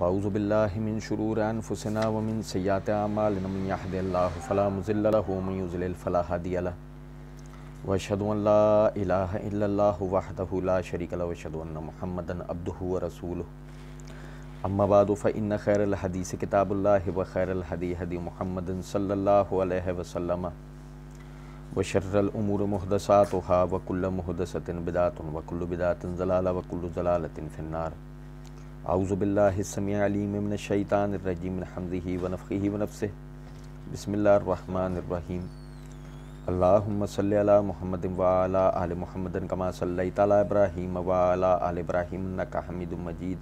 فأعوذ بالله من شرور أنفسنا ومن سيئات أعمالنا من يهد الله فلا مضل له ومن يضلل فلا هادي له وأشهد أن لا إله إلا الله وحده لا شريك له وأشهد أن محمدا عبده ورسوله أما بعد فإن خير الحديث كتاب الله وخير الهدي هدي محمد صلى الله عليه وسلم وشر الأمور محدثاتها وكل محدثة بدعة وكل بدعة ضلالة وكل ضلالة في النار आउज़बिल्लासमीमनशैतानरजीमनहमदी वनफ़ी वनफ़ बसमीम अल्लाम महमद वाला आल महमदन कमा सल तब्राहीम वाला आल इब्राहिम हमिद मजीद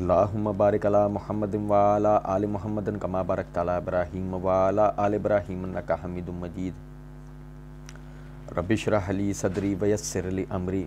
अल्लाम बारिक अला महमद वाला आल महमदन कमा बारक तब्राहीम वाला आल इब्राहिम हमिद मजीद रबिशरहली सदरी वयसरली अमरी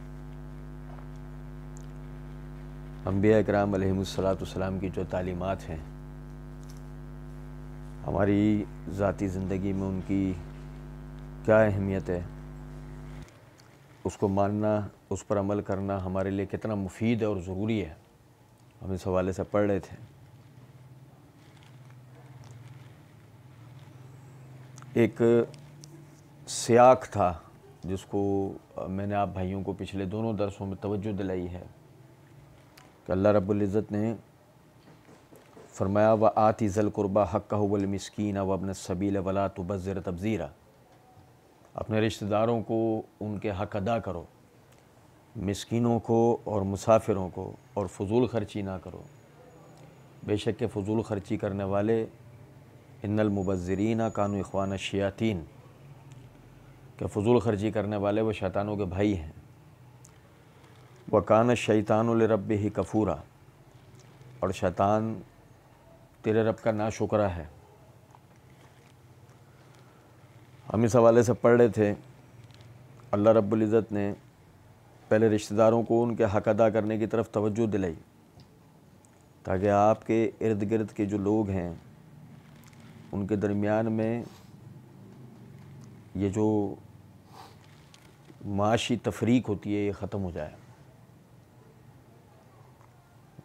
अम्बिया कराम सलाम की जो तालीमत हैं हमारी ज़ाती ज़िंदगी में उनकी क्या अहमियत है उसको मानना उस पर अमल करना हमारे लिए कितना मुफीद है और ज़रूरी है हम इस हवाले से पढ़ रहे थे एक सियाक था जिसको मैंने आप भाइयों को पिछले दोनों दरसों में तवज्जो दिलाई है कि अल्लाह रब्ज़त ने फरमाया व आती ज़ल क़ुरबा हक़ वलमस्किन वबन सबील वला तबज़र तबज़ीरा अपने रिश्तेदारों को उनके हक़ अदा करो मस्किनों को और मुसाफिरों को और फजूल खर्ची ना करो बेशक के फजूल खर्ची करने वाले इन्नलमुबज़रीना कानू इखवान शयातीन के फजूल खर्ची करने वाले वो शैतानों के भाई हैं वकान रब ही कफूरा और शैतान तेरे रब का ना शुक्रा है हम इस हवाले से पढ़ रहे थे अल्लाह रब्ज़त ने पहले रिश्तेदारों को उनके हक अदा करने की तरफ तवज्जो दिलाई ताकि आपके इर्द गिर्द के जो लोग हैं उनके दरमियान में ये जो माशी तफरीक होती है ये ख़त्म हो जाए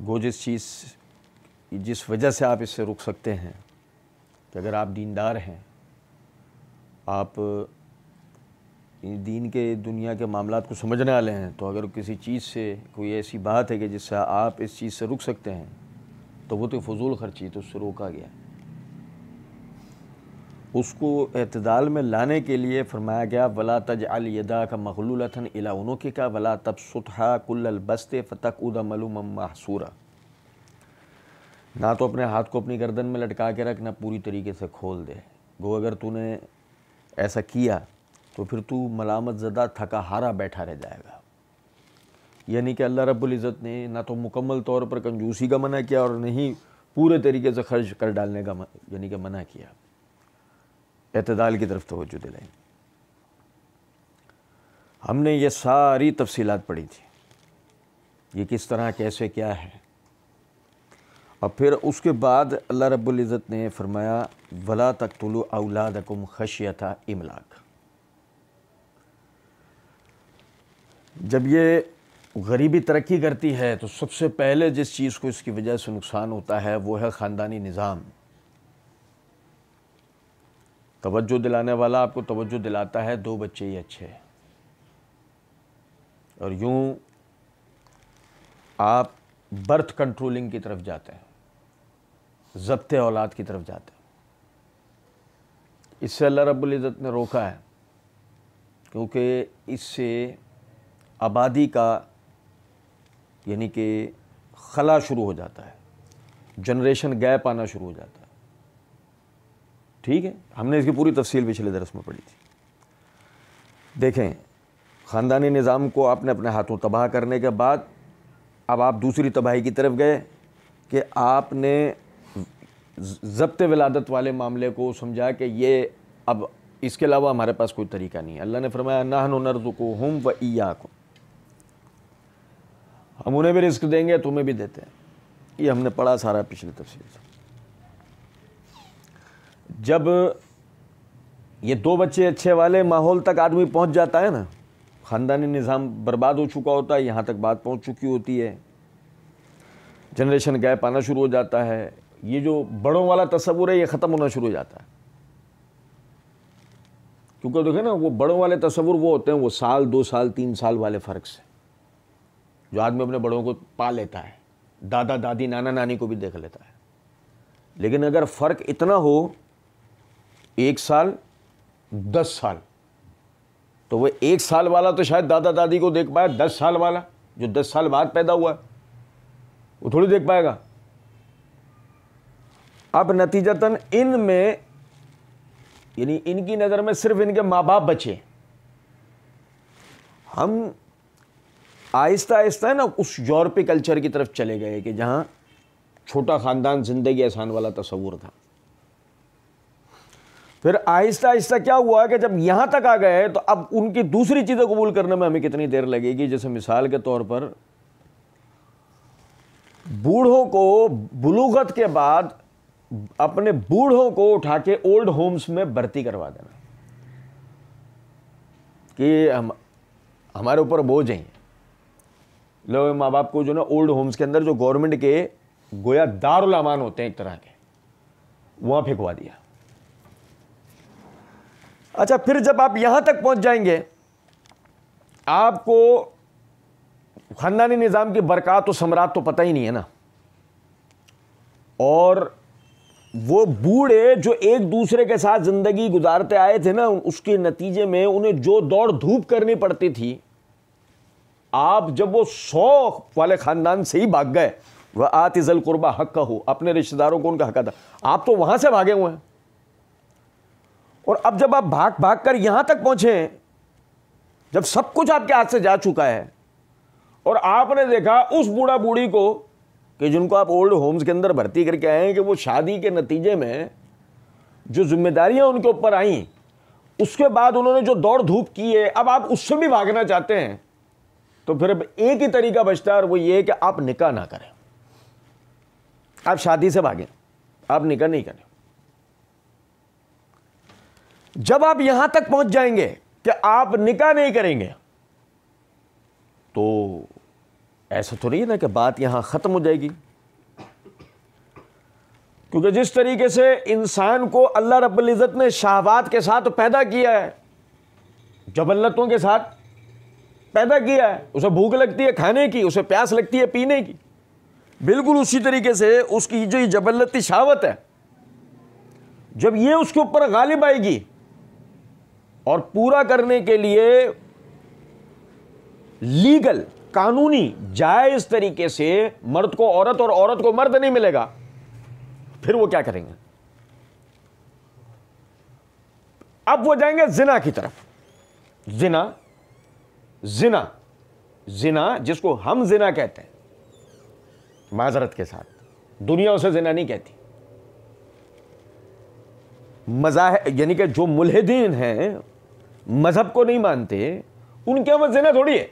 वो जिस चीज़ जिस वजह से आप इससे रुक सकते हैं कि अगर आप दीनदार हैं आप दीन के दुनिया के मामला को समझने वाले हैं तो अगर किसी चीज़ से कोई ऐसी बात है कि जिससे आप इस चीज़ से रुक सकते हैं तो वो तो फजूल खर्ची तो उससे रोका गया है उसको अतदाल में लाने के लिए फरमाया गया वला तज अलदा का मखलूल इलाउनों के का वला तब सुतहा कुल्लबस्ते फ़तक उदा महसूरा ना तो अपने हाथ को अपनी गर्दन में लटका के रख ना पूरी तरीके से खोल दे गो अगर तूने ऐसा किया तो फिर तू मलामत ज़दा थका हारा बैठा रह जाएगा यानी कि अल्लाह रबुल्जत ने ना तो मुकम्मल तौर पर कंजूसी का मना किया और नहीं पूरे तरीके से खर्च कर डालने का यानी कि मना किया अतदाल की तरफ तो तोज्जो दिलाई हमने ये सारी तफसीलात पढ़ी थी ये किस तरह कैसे क्या है और फिर उसके बाद अल्लाह रबुल्जत ने फरमाया वला तक तुलु अवलादकुम खशियता इमलाक जब ये गरीबी तरक्की करती है तो सबसे पहले जिस चीज़ को इसकी वजह से नुकसान होता है वो है ख़ानदानी निज़ाम तवज्जो दिलाने वाला आपको तवज्जो दिलाता है दो बच्चे ही अच्छे और यूं आप बर्थ कंट्रोलिंग की तरफ जाते हैं ज़ब्त औलाद की तरफ जाते हैं इससे अल्लाह रब्बुल इज़्ज़त ने रोका है क्योंकि इससे आबादी का यानी कि खला शुरू हो जाता है जनरेशन गैप आना शुरू हो जाता है ठीक है हमने इसकी पूरी तफसील पिछले दरस में पढ़ी थी देखें ख़ानदानी निज़ाम को आपने अपने हाथों तबाह करने के बाद अब आप दूसरी तबाही की तरफ गए कि आपने जब्त विलादत वाले मामले को समझा कि ये अब इसके अलावा हमारे पास कोई तरीका नहीं है अल्लाह ने फरमाया नाहन नर्द को हम व ईया को हम उन्हें भी रिस्क देंगे तुम्हें भी देते हैं ये हमने पढ़ा सारा पिछली तफसील से जब ये दो बच्चे अच्छे वाले माहौल तक आदमी पहुंच जाता है ना ख़ानदानी निज़ाम बर्बाद हो चुका होता है यहाँ तक बात पहुंच चुकी होती है जनरेशन गैप आना शुरू हो जाता है ये जो बड़ों वाला तस्वूर है ये ख़त्म होना शुरू हो जाता है क्योंकि देखे ना वो बड़ों वाले तस्वुर वो होते हैं वो साल दो साल तीन साल वाले फ़र्क से जो आदमी अपने बड़ों को पा लेता है दादा दादी नाना नानी को भी देख लेता है लेकिन अगर फ़र्क इतना हो एक साल दस साल तो वह एक साल वाला तो शायद दादा दादी को देख पाया दस साल वाला जो दस साल बाद पैदा हुआ वो थोड़ी देख पाएगा अब नतीजतन इन में यानी इनकी नज़र में सिर्फ इनके मां बाप बचे हम आहिस्ता आहिस्ता है ना उस यूरोपी कल्चर की तरफ चले गए कि जहां छोटा ख़ानदान ज़िंदगी आसान वाला तस्वूर था फिर आहिस्ता आहिस्ता क्या हुआ कि जब यहाँ तक आ गए तो अब उनकी दूसरी चीज़ें कबूल करने में हमें कितनी देर लगेगी जैसे मिसाल के तौर पर बूढ़ों को बलूगत के बाद अपने बूढ़ों को उठा के ओल्ड होम्स में भर्ती करवा देना कि हम हमारे ऊपर बोझ हैं लोग माँ बाप को जो ना ओल्ड होम्स के अंदर जो गवर्नमेंट के गोया दारुलामान होते हैं एक तरह के वहाँ फेंकवा दिया अच्छा फिर जब आप यहां तक पहुंच जाएंगे आपको ख़ानदानी निज़ाम की बरक़ात तो सम्राट तो पता ही नहीं है ना और वो बूढ़े जो एक दूसरे के साथ ज़िंदगी गुजारते आए थे ना उसके नतीजे में उन्हें जो दौड़ धूप करनी पड़ती थी आप जब वो सौ वाले ख़ानदान से ही भाग गए वह आतिज़ल कुर्बा हक का हो अपने रिश्तेदारों को उनका हक था आप तो वहाँ से भागे हुए हैं और अब जब आप भाग भाग कर यहां तक पहुंचे जब सब कुछ आपके हाथ से जा चुका है और आपने देखा उस बूढ़ा बूढ़ी को कि जिनको आप ओल्ड होम्स के अंदर भर्ती करके आए हैं कि वो शादी के नतीजे में जो जिम्मेदारियां उनके ऊपर आई उसके बाद उन्होंने जो दौड़ धूप की है अब आप उससे भी भागना चाहते हैं तो फिर अब एक ही तरीका बचता है और वो ये कि आप निकाह ना करें आप शादी से भागें आप निकाह नहीं करें जब आप यहां तक पहुंच जाएंगे कि आप निकाह नहीं करेंगे तो ऐसा तो नहीं ना कि बात यहां ख़त्म हो जाएगी क्योंकि जिस तरीके से इंसान को अल्लाह रब्बुल इज़्ज़त ने शाहबाद के साथ पैदा किया है जबलतों के साथ पैदा किया है उसे भूख लगती है खाने की उसे प्यास लगती है पीने की बिल्कुल उसी तरीके से उसकी जो जबलती शावत है जब ये उसके ऊपर गालिब आएगी और पूरा करने के लिए लीगल कानूनी जायज तरीके से मर्द को औरत और औरत को मर्द नहीं मिलेगा फिर वो क्या करेंगे अब वो जाएंगे जिना की तरफ जिना जिना जिना जिसको हम जिना कहते हैं माजरत के साथ दुनिया उसे जिना नहीं कहती मजाह यानी कि जो मुलहदीन हैं मज़हब को नहीं मानते उनके यहाँ वजना थोड़ी है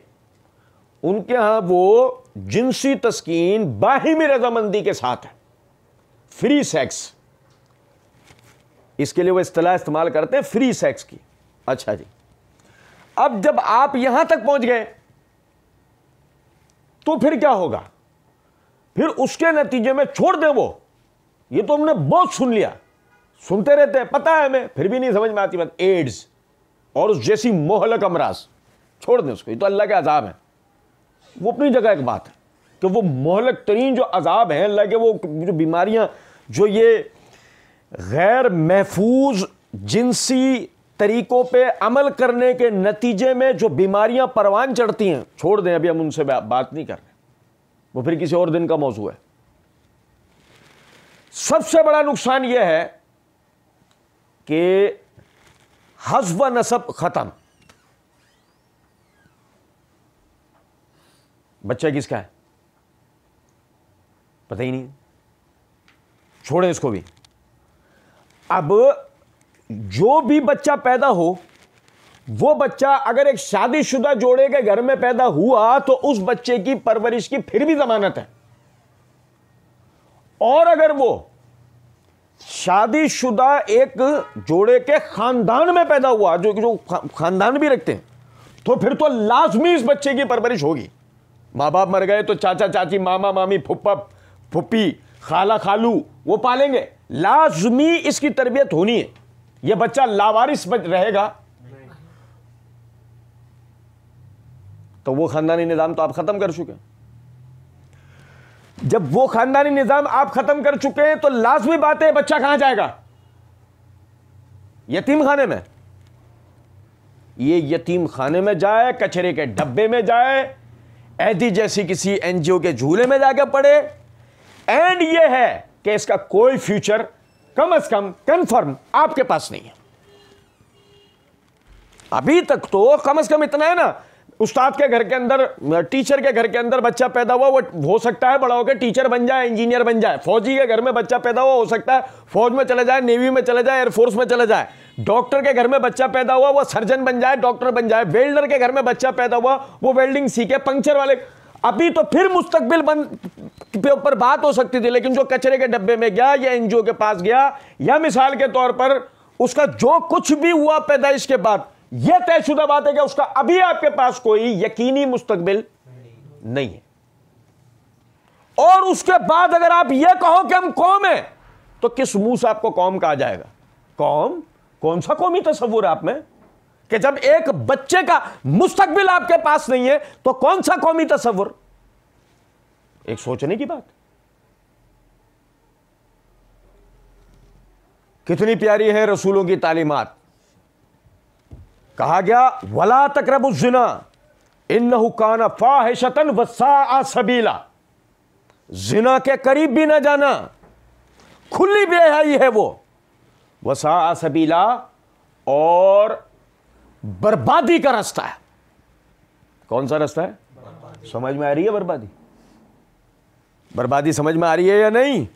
उनके यहाँ वो जिनसी तस्कीन बाहिमी रजामंदी के साथ है फ्री सेक्स इसके लिए वो अतलाह इस्तेमाल करते हैं फ्री सेक्स की अच्छा जी अब जब आप यहां तक पहुंच गए तो फिर क्या होगा फिर उसके नतीजे में छोड़ दें वो ये तो हमने बहुत सुन लिया सुनते रहते हैं पता है हमें फिर भी नहीं समझ में आती बात एड्स और उस जैसी मोहलक अमराज छोड़ दें उसको ये तो अल्लाह के अजाब है वो अपनी जगह एक बात है कि वो मोहलक तरीन जो अजाब हैं अल्लाह के वो जो बीमारियाँ जो ये गैर महफूज जिनसी तरीक़ों पे अमल करने के नतीजे में जो बीमारियां परवान चढ़ती हैं छोड़ दें अभी हम उनसे बात नहीं कर रहे वो फिर किसी और दिन का मौजू है सबसे बड़ा नुकसान यह है कि हजब नसब ख़त्म बच्चा किसका है पता ही नहीं छोड़ें इसको भी अब जो भी बच्चा पैदा हो वो बच्चा अगर एक शादीशुदा जोड़े के घर में पैदा हुआ तो उस बच्चे की परवरिश की फिर भी जमानत है और अगर वो शादीशुदा एक जोड़े के खानदान में पैदा हुआ जो जो खानदान भी रखते हैं तो फिर तो लाजमी इस बच्चे की परवरिश होगी माँ बाप मर गए तो चाचा चाची मामा मामी फुप्पा फुप्पी खाला खालू वो पालेंगे लाजमी इसकी तरबियत होनी है यह बच्चा लावारिस बच रहेगा तो वो खानदानी निज़ाम तो आप ख़त्म कर चुके हैं जब वो खानदानी निजाम आप खत्म कर चुके हैं तो लाजमी बात है बच्चा कहां जाएगा यतीम खाने में ये यतीम खाने में जाए कचरे के डब्बे में जाए ऐदी जैसी किसी एनजीओ के झूले में जाकर पड़े एंड ये है कि इसका कोई फ्यूचर कम अज कम कंफर्म आपके पास नहीं है अभी तक तो कम अज कम इतना है ना उस्ताद के घर के अंदर टीचर के घर के अंदर बच्चा पैदा हुआ वो हो सकता है बड़ा होकर टीचर बन जाए इंजीनियर बन जाए फौजी के घर में बच्चा पैदा हुआ हो सकता है फौज में चले जाए नेवी में चले जाए एयरफोर्स में चले जाए डॉक्टर के घर में बच्चा पैदा हुआ वो सर्जन बन जाए डॉक्टर बन जाए वेल्डर के घर में बच्चा पैदा हुआ वो वेल्डिंग सीखे पंक्चर वाले अभी तो फिर मुस्तकबिल बंद पे ऊपर बात हो सकती थी लेकिन जो कचरे के डब्बे में गया या एनजीओ के पास गया या मिसाल के तौर पर उसका जो कुछ भी हुआ पैदाइश के बाद यह तयशुदा बात है कि उसका अभी आपके पास कोई यकीनी मुस्तकबिल नहीं है और उसके बाद अगर आप यह कहो कि हम कौम है तो किस मुंह से आपको कौम कहा जाएगा कौम कौन सा कौमी तस्वूर आप में कि जब एक बच्चे का मुस्तकबिल आपके पास नहीं है तो कौन सा कौमी तस्वुर एक सोचने की बात कितनी प्यारी है रसूलों की तालीमत कहा गया वला तक जिना इन हुकाना फाहशतन वसा सबीला जिना के करीब भी ना जाना खुली बेहाई है वो वसा सबीला और बर्बादी का रास्ता है कौन सा रास्ता है समझ में आ रही है बर्बादी बर्बादी समझ में आ रही है या नहीं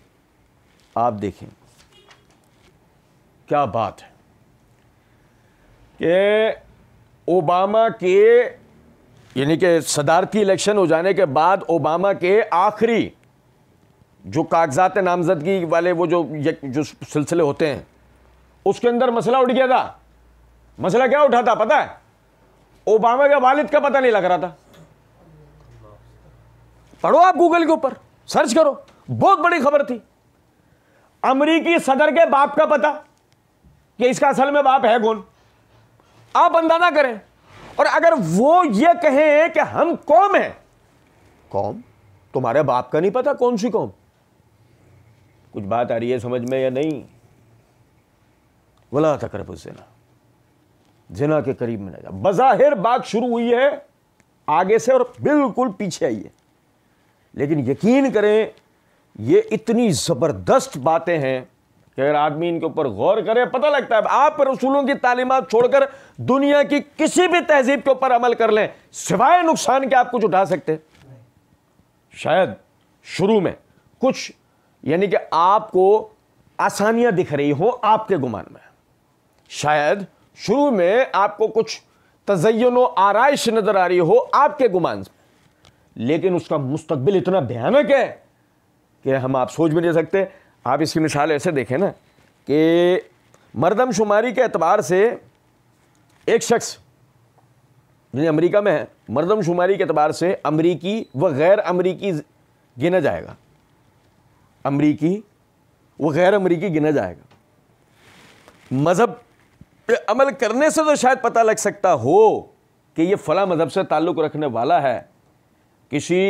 आप देखें क्या बात है कि ओबामा के यानी कि सदारती इलेक्शन हो जाने के बाद ओबामा के आखिरी जो कागजात नामजदगी वाले वो जो जो सिलसिले होते हैं उसके अंदर मसला उठ गया था मसला क्या उठा था पता है ओबामा के वालिद का पता नहीं लग रहा था पढ़ो आप गूगल के ऊपर सर्च करो बहुत बड़ी खबर थी अमरीकी सदर के बाप का पता कि इसका असल में बाप है कौन आप अंदाजा करें और अगर वो ये कहें कि हम कौम हैं कौम तुम्हारे बाप का नहीं पता कौन सी कौम कुछ बात आ रही है समझ में या नहीं वला तकरब जिना जिना के करीब में ना बज़ाहिर बात शुरू हुई है आगे से और बिल्कुल पीछे आई है लेकिन यकीन करें ये इतनी ज़बरदस्त बातें हैं कि अगर आदमी इनके ऊपर गौर करे पता लगता है आप रसूलों की तालीमत छोड़कर दुनिया की किसी भी तहजीब के ऊपर अमल कर लें सिवाय नुकसान के आप कुछ उठा सकते शायद शुरू में कुछ यानी कि आपको आसानियां दिख रही हो आपके गुमान में शायद शुरू में आपको कुछ तजयन आरइश नजर आ रही हो आपके गुमान लेकिन उसका मुस्तबिल इतना भयानक है कि हम आप सोच भी नहीं सकते आप इसकी मिसाल ऐसे देखें ना कि मरदमशुमारी के अतबार से एक शख्स जो अमरीका में है मरदमशुमारी के अतबार से अमरीकी व गैर अमरीकी गिना जाएगा अमरीकी व गैर अमरीकी गिना जाएगा मज़हब अमल करने से तो शायद पता लग सकता हो कि ये फ़ला मज़हब से ताल्लुक़ रखने वाला है किसी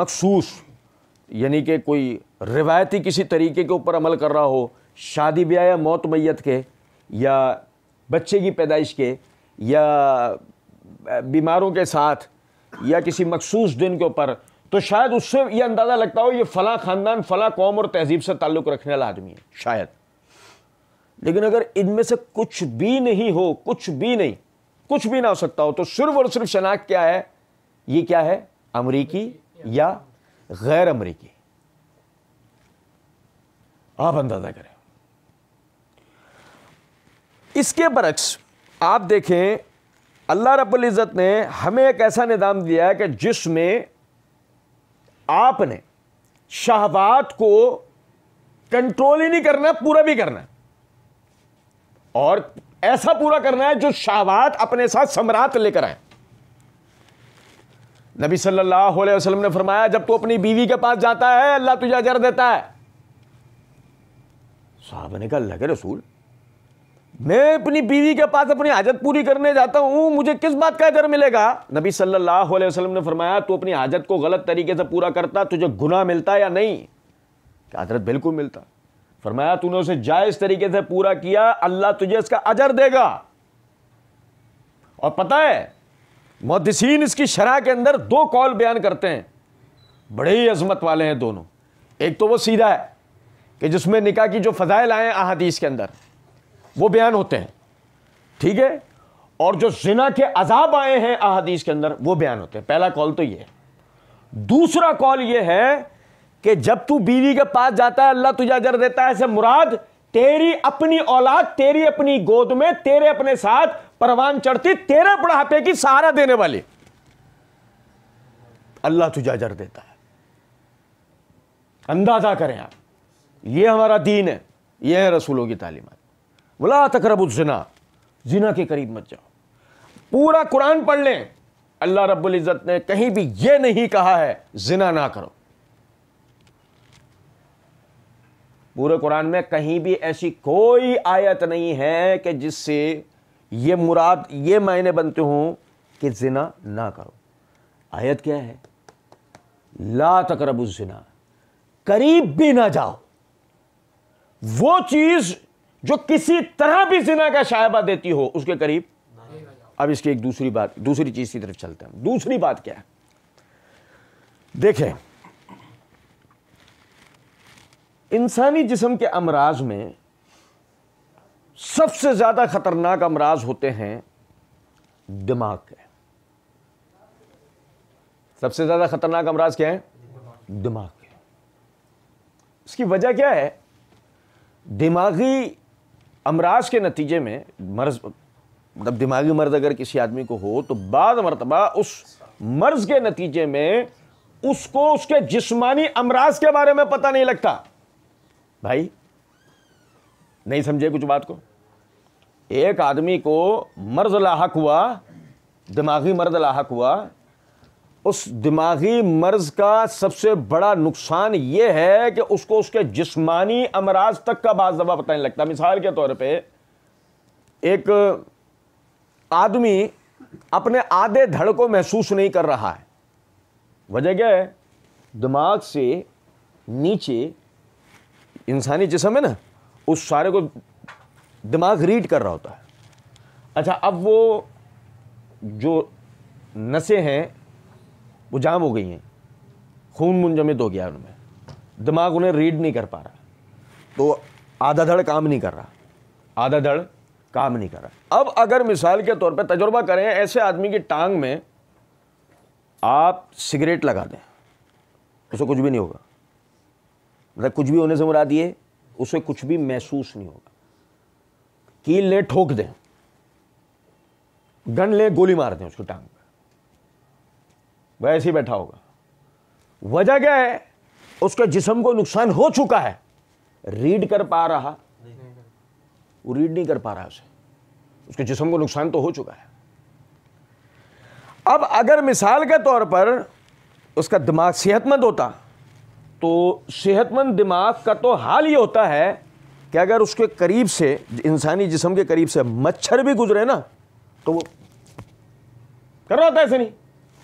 मखसूस यानी कि कोई रिवायती किसी तरीके के ऊपर अमल कर रहा हो शादी ब्याह या मौत मैत के या बच्चे की पैदाइश के या बीमारों के साथ या किसी मखसूस दिन के ऊपर तो शायद उससे ये अंदाज़ा लगता हो ये फ़लाँ ख़ानदान फ़लाँ कौम और तहजीब से ताल्लुक़ रखने वाला आदमी है शायद लेकिन अगर इनमें से कुछ भी नहीं हो कुछ भी नहीं कुछ भी ना हो सकता हो तो सिर्फ और सिर्फ शनाख्त क्या है ये क्या है अमरीकी या गैर अमरीकी आप अंदाजा करें इसके बरक्स आप देखें अल्लाह रब्बुल इज़्ज़त ने हमें एक ऐसा निज़ाम दिया है कि जिसमें आपने शहवात को कंट्रोल ही नहीं करना पूरा भी करना और ऐसा पूरा करना है जो शहवात अपने साथ सम्राट लेकर आए नबी सल्लल्लाहु अलैहि वसल्लम ने फरमाया जब तू अपनी बीवी के पास जाता है अल्लाह तुझे अजर देता है साहब ने कहा लगे रसूल मैं अपनी बीवी के पास अपनी हाजत पूरी करने जाता हूँ मुझे किस बात का अजर मिलेगा नबी सल्लल्लाहु अलैहि वसल्लम ने फरमाया तू अपनी हाजत को गलत तरीके से पूरा करता तुझे गुनाह मिलता या नहीं हजरत बिल्कुल मिलता फरमाया तूने उसे जायज तरीके से पूरा किया अल्लाह तुझे इसका अजर देगा और पता है मुहदसिन इसकी शराह के अंदर दो कॉल बयान करते हैं बड़े ही अजमत वाले हैं दोनों एक तो वो सीधा है कि जिसमें निकाह की जो फ़जाइल आए अहादीस के अंदर वो बयान होते हैं ठीक है और जो जिना के अजाब आए हैं अहादीस के अंदर वो बयान होते हैं पहला कॉल तो ये है दूसरा कॉल ये है कि जब तू बीवी के पास जाता है अल्लाह तुझे अजर देता है ऐसे मुराद तेरी अपनी औलाद तेरी अपनी गोद में तेरे अपने साथ परवान चढ़ती तेरे बुढ़ापे की सहारा देने वाली अल्लाह तुझे अजर देता है अंदाजा करें आप ये हमारा दीन है यह है रसूलों की तालीमत वला जना जिना के करीब मत जाओ पूरा कुरान पढ़ लें अल्लाह रब्बुल इज़्ज़त ने कहीं भी ये नहीं कहा है जिना ना करो पूरे कुरान में कहीं भी ऐसी कोई आयत नहीं है कि जिससे ये मुराद ये मायने बनते हों कि जिना ना करो आयत क्या है ला तकरबुलजना करीब भी ना जाओ वो चीज जो किसी तरह भी जिना का शायबा देती हो उसके करीब अब इसकी एक दूसरी बात दूसरी चीज की तरफ चलते हैं दूसरी बात क्या है देखें इंसानी जिसम के अमराज में सबसे ज़्यादा ख़तरनाक अमराज होते हैं दिमाग के सबसे ज़्यादा ख़तरनाक अमराज क्या है दिमाग के इसकी वजह क्या है दिमागी अमराज के नतीजे में मर्ज मतलब दिमागी मर्ज अगर किसी आदमी को हो तो बाद मरतबा उस मर्ज के नतीजे में उसको उसके जिस्मानी अमराज के बारे में पता नहीं लगता भाई नहीं समझे कुछ बात को एक आदमी को मर्ज लाक हुआ दिमागी मर्द लाक हुआ उस दिमागी मर्ज का सबसे बड़ा नुकसान ये है कि उसको उसके जिस्मानी अमराज तक का बाज दबा पता नहीं लगता मिसाल के तौर पे एक आदमी अपने आधे धड़ को महसूस नहीं कर रहा है वजह क्या है दिमाग से नीचे इंसानी जिसम है ना उस सारे को दिमाग रीड कर रहा होता है अच्छा अब वो जो नसें हैं वो जाम हो गई हैं खून मुंजमित हो गया उनमें दिमाग उन्हें रीड नहीं कर पा रहा तो आधा धड़ काम नहीं कर रहा आधा धड़ काम नहीं कर रहा अब अगर मिसाल के तौर पे तजुर्बा करें ऐसे आदमी की टांग में आप सिगरेट लगा दें उसे कुछ भी नहीं होगा मतलब कुछ भी होने से मुरा दिए उसे कुछ भी महसूस नहीं होगा कील ले ठोक दें गन ले गोली मार दें उसकी टांग वह ऐसे ही बैठा होगा वजह क्या है उसके जिसम को नुकसान हो चुका है रीड कर पा रहा वो रीड नहीं कर पा रहा उसे उसके जिसम को नुकसान तो हो चुका है अब अगर मिसाल के तौर पर उसका दिमाग सेहतमंद होता तो सेहतमंद दिमाग का तो हाल ये होता है कि अगर उसके करीब से इंसानी जिसम के करीब से मच्छर भी गुजरे ना तो वो कर रहा होता ऐसे नहीं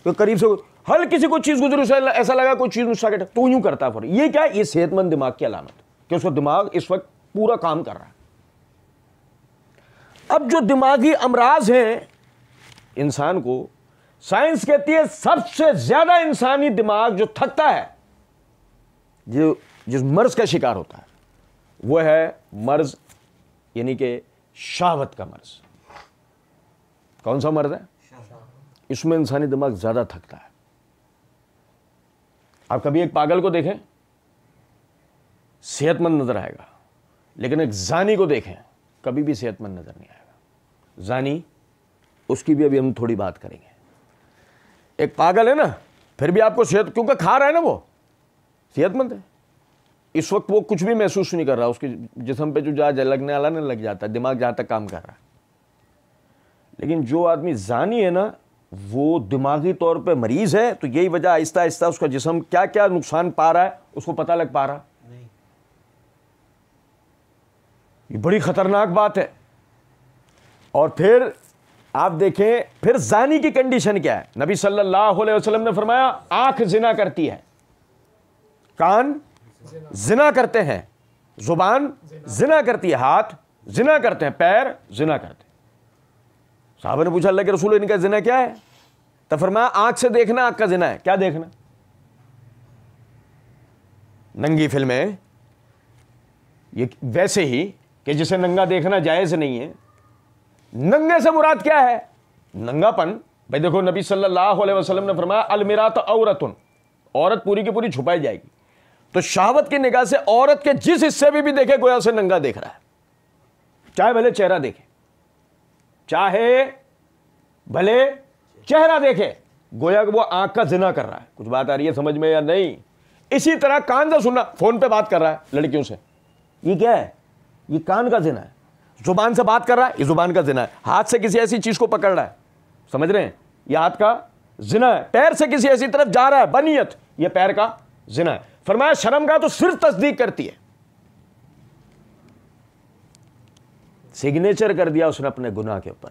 तो करीब से हर किसी को चीज़ गुजरी उसे ऐसा लगा कोई चीज़ मुझसे तो यूं करता है ये क्या ये सेहतमंद दिमाग की अलामत कि उसका दिमाग इस वक्त पूरा काम कर रहा है अब जो दिमागी अमराज हैं इंसान को साइंस कहती है सबसे ज़्यादा इंसानी दिमाग जो थकता है जो जिस मर्ज़ का शिकार होता है वह है मर्ज़ यानी कि शावत का मर्ज़ कौन सा मर्ज़ है इसमें इंसानी दिमाग ज़्यादा थकता है आप कभी एक पागल को देखें सेहतमंद नज़र आएगा लेकिन एक जानी को देखें कभी भी सेहतमंद नज़र नहीं आएगा जानी उसकी भी अभी हम थोड़ी बात करेंगे एक पागल है ना फिर भी आपको सेहत क्योंकि खा रहा है ना वो सेहतमंद है इस वक्त वो कुछ भी महसूस नहीं कर रहा उसके जिसम पे जो जा लगने वाला नहीं लग जाता दिमाग जहां तक काम कर रहा है लेकिन जो आदमी जानी है ना वो दिमागी तौर पे मरीज़ है तो यही वजह आहिस्ता आहिस्ता उसका जिसम क्या क्या नुकसान पा रहा है उसको पता लग पा रहा नहीं ये बड़ी ख़तरनाक बात है और फिर आप देखें फिर जानी की कंडीशन क्या है नबी सल्लल्लाहु अलैहि वसल्लम ने फरमाया आंख जिना करती है कान जिना करते हैं जुबान जिना करती है हाथ जिना करते हैं पैर जिना करते हैं साहब ने पूछा अल्लाह के रसूल इनका जिना क्या है तो फरमाया आंख से देखना आंख का जिना है क्या देखना नंगी फिल्में ये वैसे ही कि जिसे नंगा देखना जायज़ नहीं है नंगे से मुराद क्या है नंगापन भाई देखो नबी सल्लल्लाहु अलैहि वसल्लम ने फरमाया अलमिरा तो औरत पूरी की पूरी छुपाई जाएगी तो शहावत की निगाह से औरत के जिस हिस्से में भी, भी देखे गोया उसे नंगा देख रहा है चाहे भले चेहरा देखे चाहे भले चेहरा देखे गोया वो आंख का जिना कर रहा है कुछ बात आ रही है समझ में या नहीं इसी तरह कान से सुनना फोन पे बात कर रहा है लड़कियों से ये क्या है ये कान का जिना है जुबान से बात कर रहा है ये जुबान का जिना है हाथ से किसी ऐसी चीज को पकड़ रहा है समझ रहे हैं ये हाथ का जिना है पैर से किसी ऐसी तरफ जा रहा है बनियत ये पैर का जिना है फरमाया शर्म का तो सिर्फ तस्दीक करती है सिग्नेचर कर दिया उसने अपने गुनाह के ऊपर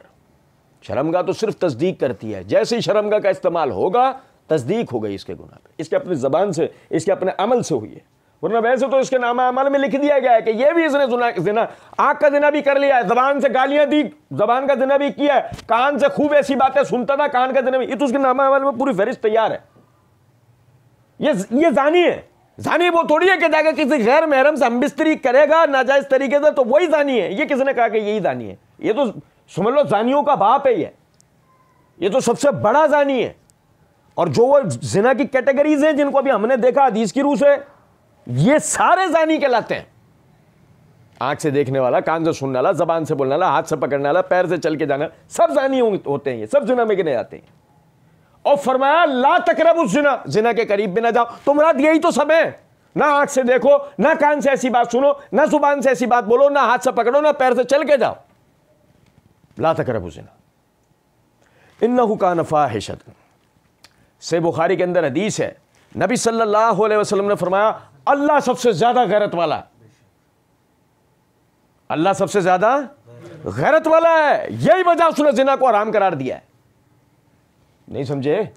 शर्मगा तो सिर्फ तस्दीक करती है जैसे ही शर्मगा का इस्तेमाल होगा तस्दीक हो गई इसके गुनाह पे इसके अपनी जबान से इसके अपने अमल से हुई है वरना वैसे तो इसके नामा अमल में लिख दिया गया है कि यह भी इसने सुना जिना आग का जिना भी कर लिया है जबान से गालियां दी जबान का जिना भी किया है कान से खूब ऐसी बातें सुनता था कान का जिना भी ये तो उसके नामा अमल में पूरी फहरिस्त तैयार है ये ये जानी है जानी वो थोड़ी है कि जाकर किसी गैर महरम से हम बिस्तरी करेगा नाजायज तरीके से तो वही जानी है ये किसने कहा कि यही जानी है ये तो समझ लो जानियों का बाप है ये ये तो सबसे बड़ा जानी है और जो वो जिना की कैटेगरीज हैं जिनको अभी हमने देखा अदीज की रूह से ये सारे जानी कहलाते हैं आंख से देखने वाला कान से सुनने वाला जबान से बोलने वाला हाथ से पकड़ने वाला पैर से चल के जाना सब जानी होते हैं ये सब जिना में गिने जाते हैं और फरमाया ला तकरब जिना जिना के करीब भी ना जाओ तो मुराद यही तो सब है ना आंख से देखो ना कान से ऐसी बात सुनो ना जुबान से ऐसी बात बोलो ना हाथ से पकड़ो ना पैर से चल के जाओ ला तकरब जिना इन का नफा हिशत से बुखारी के अंदर हदीस है नबी सल्लल्लाहु अलैहि वसल्लम ने फरमाया अल्लाह सबसे ज़्यादा गैरत वाला अल्लाह सबसे ज़्यादा गैरत वाला है यही वजह उसने जिना को आराम करार दिया है नहीं समझे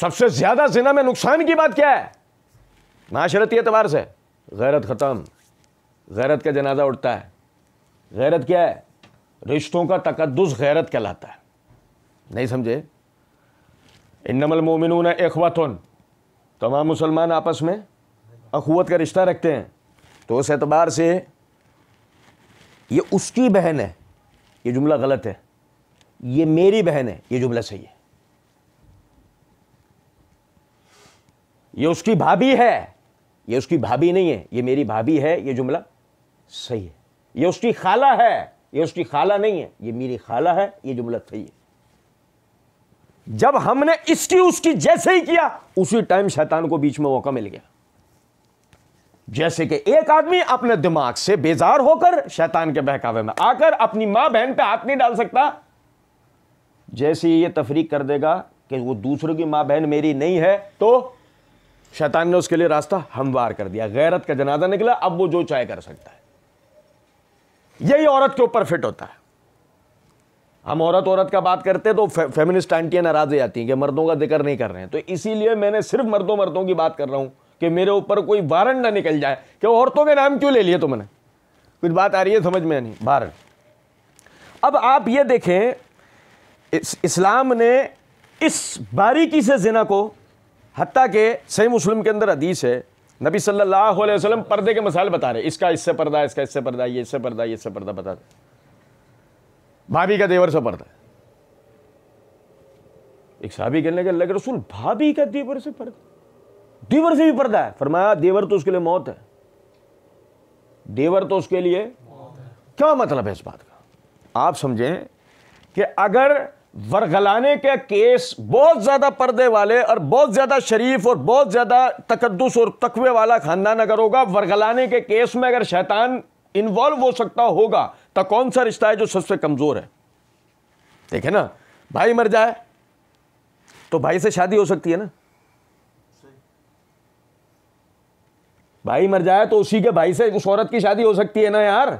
सबसे ज्यादा जिना में नुकसान की बात क्या है माशरती एतबार से गैरत ख़त्म गैरत का जनाजा उठता है गैरत क्या है रिश्तों का तकदस गैरत कहलाता है नहीं समझे इनमल मोमिन अखवतन तमाम मुसलमान आपस में अखवत का रिश्ता रखते हैं तो उस एतबार से ये उसकी बहन है ये जुमला गलत है ये मेरी बहन है ये जुमला सही है ये उसकी भाभी है ये उसकी भाभी नहीं है ये मेरी भाभी है ये जुमला सही है ये उसकी खाला है ये उसकी खाला नहीं है ये मेरी खाला है ये जुमला सही है जब हमने इसकी उसकी जैसे ही किया उसी टाइम शैतान को बीच में मौका मिल गया जैसे कि एक आदमी अपने दिमाग से बेजार होकर शैतान के बहकावे में आकर अपनी मां बहन पे हाथ नहीं डाल सकता जैसे ही ये तफरीक कर देगा कि वो दूसरों की माँ बहन मेरी नहीं है तो शैतान ने उसके लिए रास्ता हमवार कर दिया गैरत का जनाजा निकला अब वो जो चाहे कर सकता है यही औरत के ऊपर फिट होता है हम औरत औरत का बात करते हैं तो फे, फेमिनिस्ट आंटियां नाराज हो जाती हैं कि मर्दों का जिक्र नहीं कर रहे हैं तो इसीलिए मैंने सिर्फ मर्दों मर्दों की बात कर रहा हूं कि मेरे ऊपर कोई वारण ना निकल जाए कि औरतों के नाम क्यों ले लिए तुमने कुछ बात आ रही है समझ में नहीं वारंट अब आप यह देखें इस, इस्लाम ने इस बारीकी से जिना को हती के सही मुस्लिम के अंदर अदीस है नबी सल्लल्लाहु अलैहि वसल्लम पर्दे के मसाले बता रहे इसका इससे पर्दा इसका इससे पर्दा ये इससे पर्दा ये इससे पर्दा बता दे भाभी का देवर से पर्दा एक साहबी कहने अल्लाह लगे रसूल भाभी का देवर से पर्दा देवर से भी पर्दा है फरमाया देवर तो उसके लिए मौत है देवर तो उसके लिए क्या मतलब है इस बात का आप समझें कि अगर वरगलाने के केस बहुत ज़्यादा पर्दे वाले और बहुत ज़्यादा शरीफ और बहुत ज़्यादा तकदस और तकवे वाला ख़ानदान अगर होगा वरगलाने के केस में अगर शैतान इन्वॉल्व हो सकता होगा तो कौन सा रिश्ता है जो सबसे कमज़ोर है देखे ना भाई मर जाए तो भाई से शादी हो सकती है ना भाई मर जाए तो उसी के भाई से उस औरत की शादी हो सकती है ना यार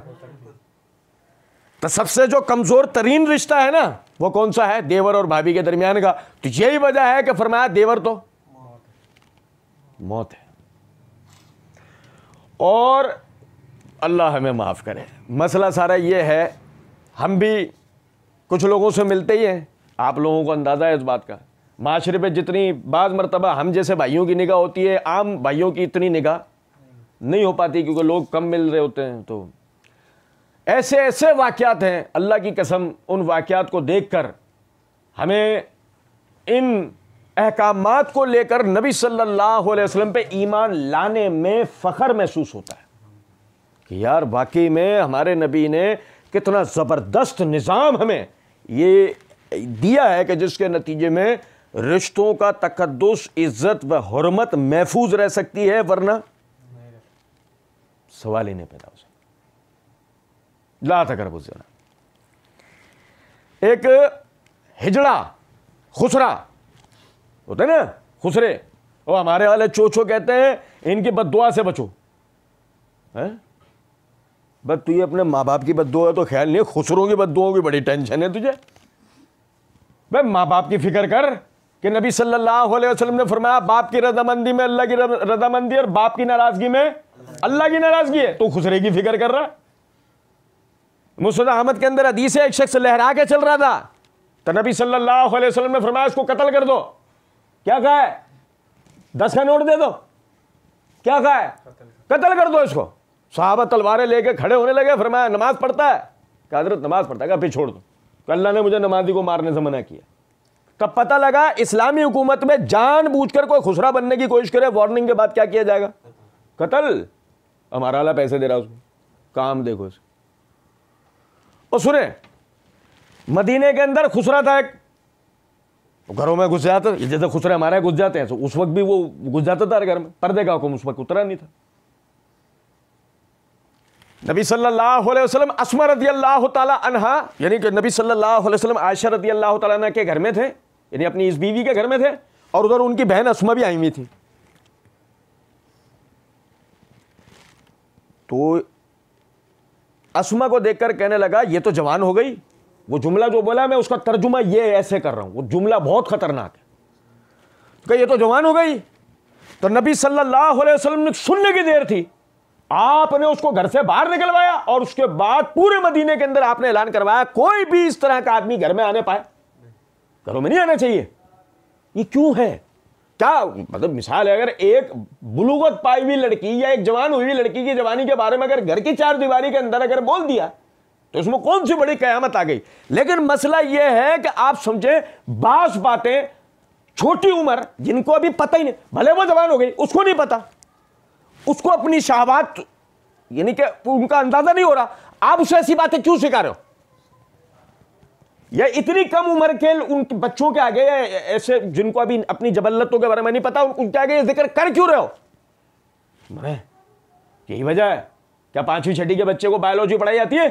तो सबसे जो कमज़ोर तरीन रिश्ता है ना वो कौन सा है देवर और भाभी के दरमियान का तो यही वजह है कि फरमाया देवर तो मौत है और अल्लाह हमें माफ़ करे मसला सारा ये है हम भी कुछ लोगों से मिलते ही हैं आप लोगों को अंदाज़ा है इस बात का माशरे पे जितनी बाज़ मरतबा हम जैसे भाइयों की निगाह होती है आम भाइयों की इतनी निगाह नहीं हो पाती क्योंकि लोग कम मिल रहे होते हैं तो ऐसे ऐसे वाक़ात हैं अल्लाह की कसम उन वाक़ात को देख कर हमें इन अहकाम को लेकर नबी सल्लल्लाहु अलैहि वसल्लम पे ईमान लाने में फख्र महसूस होता है कि यार वाकई में हमारे नबी ने कितना ज़बरदस्त निज़ाम हमें ये दिया है कि जिसके नतीजे में रिश्तों का तकदस इज़्ज़त व हरमत महफूज रह सकती है वरना सवाल ही नहीं पैदा हो ला तकरबू जना एक हिजड़ा खुसरा होते ना खुसरे वो हमारे वाले चोचो कहते हैं इनकी बदुआ से बचो है बस ये अपने माँ बाप की बदुआ है तो ख्याल नहीं खुसरों की बददुओं की बड़ी टेंशन है तुझे भाई माँ बाप की फिक्र कर कि नबी सल्लल्लाहु अलैहि वसल्लम ने फरमाया बाप की रजामंदी में अल्लाह की रजामंदी और बाप की नाराज़गी में अल्लाह की नाराज़गी है तू खुसरे की फिक्र कर रहा है मुसद अहमद के अंदर अदीसे एक शख्स लहरा के चल रहा था तो नबी सल्लल्लाहु अलैहि वसल्लम ने फरमाया इसको कत्ल कर दो क्या कहा है दस का नोट दे दो क्या कहा है कत्ल कर दो इसको साहबा तलवारें लेके खड़े होने लगे फरमाया नमाज पढ़ता है क्या हजरत नमाज पढ़ता है कभी छोड़ दो अल्लाह ने मुझे नमाजी को मारने से मना किया तब पता लगा इस्लामी हुकूमत में कर कोई खुसरा बनने की कोशिश करे वार्निंग के बाद क्या किया जाएगा कत्ल हमारा पैसे दे रहा उसको काम देखो उसको और सुने मदीने के अंदर खुसरा था एक घरों में घुस जाता जैसे खुसरे हमारे घुस जाते हैं तो उस वक्त भी वो घुस जाता था घर में पर्दे का हुक्म उस वक्त उतरा नहीं था नबी सल्लल्लाहु अलैहि वसल्लम असमा रदी अल्लाह तहा यानी कि नबी सल्लल्लाहु अलैहि वसल्लम आयशा रदी अल्लाह तला के घर में थे यानी अपनी इस बीवी के घर में थे और उधर उनकी बहन असमा भी आई हुई थी तो असमा को देखकर कहने लगा ये तो जवान हो गई वो जुमला जो बोला मैं उसका तर्जुमा ये ऐसे कर रहा हूँ वो जुमला बहुत ख़तरनाक है तो कह ये तो जवान हो गई तो नबी सल्लल्लाहु अलैहि वसल्लम ने सुनने की देर थी आपने उसको घर से बाहर निकलवाया और उसके बाद पूरे मदीने के अंदर आपने ऐलान करवाया कोई भी इस तरह का आदमी घर में आने पाए घरों में नहीं आना चाहिए ये क्यों है क्या मतलब मिसाल है अगर एक बुलूगत पाई हुई लड़की या एक जवान हुई हुई लड़की की जवानी के बारे में अगर घर की चार दीवारी के अंदर अगर बोल दिया तो इसमें कौन सी बड़ी कयामत आ गई लेकिन मसला यह है कि आप समझे बास बातें छोटी उम्र जिनको अभी पता ही नहीं भले वो जवान हो गई उसको नहीं पता उसको अपनी शाहबाद यानी कि उनका अंदाजा नहीं हो रहा आप उसे ऐसी बातें क्यों सिखा रहे हो या इतनी कम उम्र के उन बच्चों के आगे ऐसे जिनको अभी अपनी जबल्लतों के बारे में नहीं पता उनके आगे जिक्र कर क्यों रहे हो मैं यही वजह है क्या पांचवी छठी के बच्चे को बायोलॉजी पढ़ाई जाती है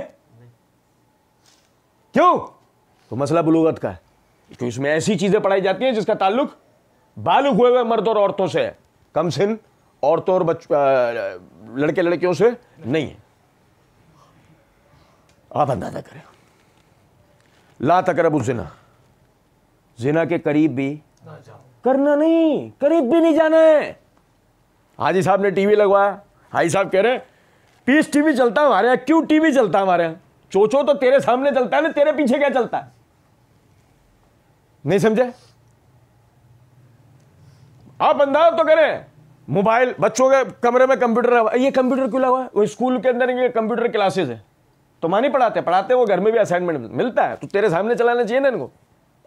क्यों तो मसला बलूगत का है क्योंकि इसमें ऐसी चीजें पढ़ाई जाती हैं जिसका ताल्लुक बालुक हुए हुए मर्द और औरतों से कम सिन औरतों और बच्च लड़के लड़कियों से नहीं है आप अंदाजा करें ला तकरब जिना जिना के करीब भी करना नहीं करीब भी नहीं जाना है हाजी साहब ने टीवी लगवाया हाजी साहब कह रहे हैं पीस टीवी चलता हमारे यहाँ क्यों टीवी चलता हमारे यहाँ चोचो तो तेरे सामने चलता है ना तेरे पीछे क्या चलता है नहीं समझे आप अंदाज तो करें मोबाइल बच्चों के कमरे में कंप्यूटर ये कंप्यूटर क्यों लगा हुआ है वो स्कूल के अंदर कंप्यूटर क्लासेस है तो माँ नहीं पढ़ाते पढ़ाते वो घर में भी असाइनमेंट मिलता है तो तेरे सामने चलाना चाहिए ना इनको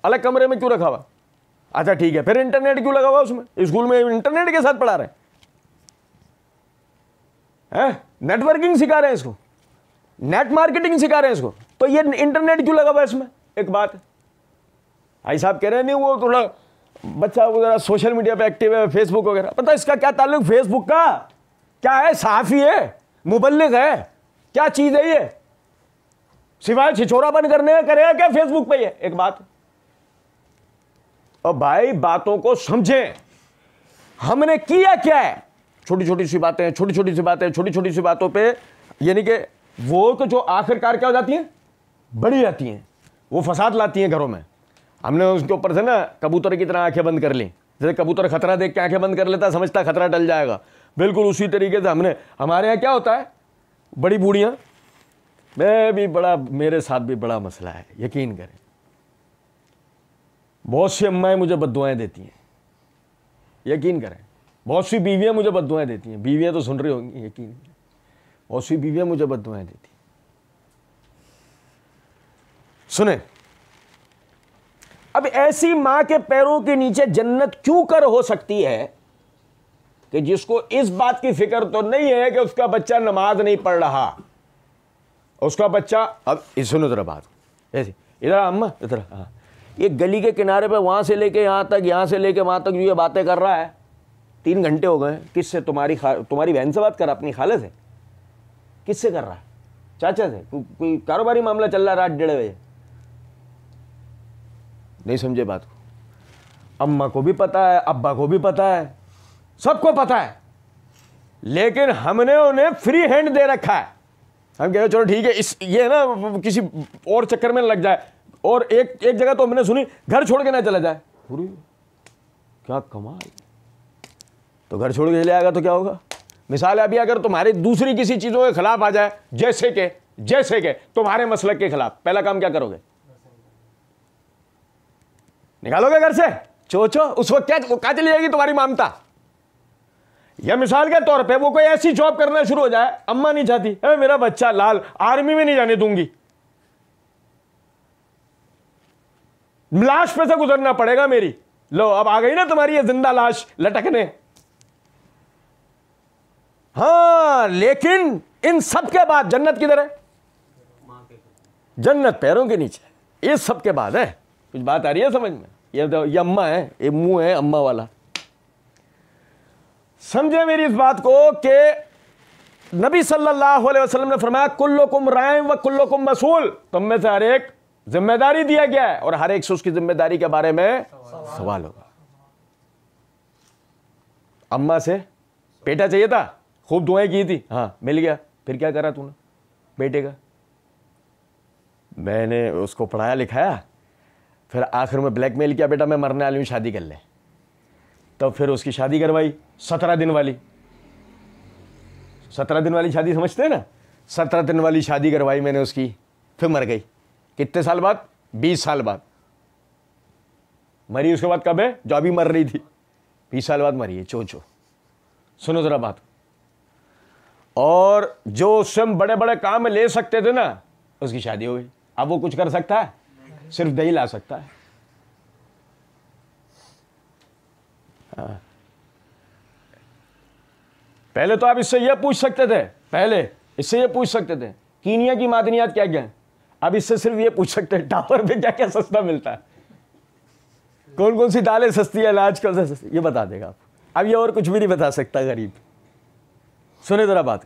अलग कमरे में क्यों रखा हुआ अच्छा ठीक है फिर इंटरनेट क्यों लगा हुआ उसमें स्कूल में इंटरनेट के साथ पढ़ा रहे हैं नेटवर्किंग सिखा रहे हैं इसको नेट मार्केटिंग सिखा रहे हैं इसको तो ये इंटरनेट क्यों लगा हुआ इसमें एक बात है भाई साहब कह रहे हैं नहीं वो थोड़ा बच्चा वगैरह सोशल मीडिया पे एक्टिव है फेसबुक वगैरह पता इसका क्या ताल्लुक फेसबुक का क्या है साफी है मुबलिक है क्या चीज़ है ये सिवाय छिछोरापन करने करेगा क्या फेसबुक पे ये एक बात और भाई बातों को समझे हमने किया क्या है छोटी छोटी सी बातें छोटी छोटी सी बातें छोटी छोटी सी बातों पे यानी कि वो तो जो आखिरकार क्या हो जाती हैं बढ़ी जाती हैं वो फसाद लाती हैं घरों में हमने उसके ऊपर से ना कबूतर की तरह आंखें बंद कर ली जैसे कबूतर खतरा देख के आंखें बंद कर लेता समझता खतरा टल जाएगा बिल्कुल उसी तरीके से हमने हमारे यहाँ क्या होता है बड़ी बूढ़ियाँ मैं भी बड़ा मेरे साथ भी बड़ा मसला है यकीन करें बहुत सी अम्माएँ मुझे बदुआएँ देती हैं यकीन करें बहुत सी बीवियाँ मुझे बदुआएँ देती हैं बीवियाँ तो सुन रही होंगी यकीन बहुत सी बीवियाँ मुझे बदुआएँ देती हैं सुने अब ऐसी मां के पैरों के नीचे जन्नत क्यों कर हो सकती है कि जिसको इस बात की फिक्र तो नहीं है कि उसका बच्चा नमाज नहीं पढ़ रहा उसका बच्चा अब सुनो ज़रा बात ऐसे इधर अम्मा इधर हाँ ये गली के किनारे पे वहाँ से लेके यहाँ तक यहाँ से लेके वहाँ तक जो ये बातें कर रहा है तीन घंटे हो गए किससे तुम्हारी तुम्हारी बहन से बात कर अपनी खाले से किससे कर रहा है चाचा से कोई को, कारोबारी मामला चल रहा है रात डेढ़ बजे नहीं समझे बात को अम्मा को भी पता है अब्बा को भी पता है सबको पता है लेकिन हमने उन्हें फ्री हैंड दे रखा है हम कह रहे चलो ठीक है इस ये है ना किसी और चक्कर में लग जाए और एक एक जगह तो हमने सुनी घर छोड़ के ना चला जाए पूरी क्या कमाल तो घर छोड़ के चले आएगा तो क्या होगा मिसाल अभी अगर तुम्हारे दूसरी किसी चीज़ों के खिलाफ आ जाए जैसे के जैसे के तुम्हारे मसलक के खिलाफ पहला काम क्या करोगे निकालोगे घर से चोचो उस वक्त क्या कहा चली जाएगी तुम्हारी मामता या मिसाल के तौर पे वो कोई ऐसी जॉब करना शुरू हो जाए अम्मा नहीं चाहती अरे मेरा बच्चा लाल आर्मी में नहीं जाने दूंगी लाश पे से गुजरना पड़ेगा मेरी लो अब आ गई ना तुम्हारी ये जिंदा लाश लटकने हाँ लेकिन इन सब के बाद जन्नत किधर है जन्नत पैरों के नीचे ये सब के बाद है कुछ बात आ रही है समझ में ये तो ये अम्मा है ये मुंह है अम्मा वाला समझे मेरी इस बात को कि नबी सल्लल्लाहु अलैहि वसल्लम ने फरमाया कुल्लुकुम रायम व कुम मसूल तुम में से हर एक जिम्मेदारी दिया गया है और हर एक से उसकी जिम्मेदारी के बारे में सवाल होगा अम्मा से बेटा चाहिए था खूब दुआएं की थी हाँ मिल गया फिर क्या करा तूने बेटे का मैंने उसको पढ़ाया लिखाया फिर आखिर में ब्लैकमेल किया बेटा मैं मरने वाली हूँ शादी कर ले तब तो फिर उसकी शादी करवाई सत्रह दिन वाली सत्रह दिन वाली शादी समझते हैं ना सत्रह दिन वाली शादी करवाई मैंने उसकी फिर मर गई कितने साल बाद बीस साल बाद मरी उसके बाद कब है जो अभी मर रही थी बीस साल बाद मरी है चो चो सुनो ज़रा बात और जो स्वयं बड़े बड़े काम ले सकते थे ना उसकी शादी हो गई अब वो कुछ कर सकता है सिर्फ दही ला सकता है हाँ। पहले तो आप इससे यह पूछ सकते थे पहले इससे यह पूछ सकते थे कीनिया की मादनियात क्या क्या है अब इससे सिर्फ ये पूछ सकते हैं टावर पे क्या क्या सस्ता मिलता है कौन कौन सी दालें सस्ती है इलाज कौन सा सस्ती ये बता देगा आप अब ये और कुछ भी नहीं बता सकता गरीब सुने जरा बात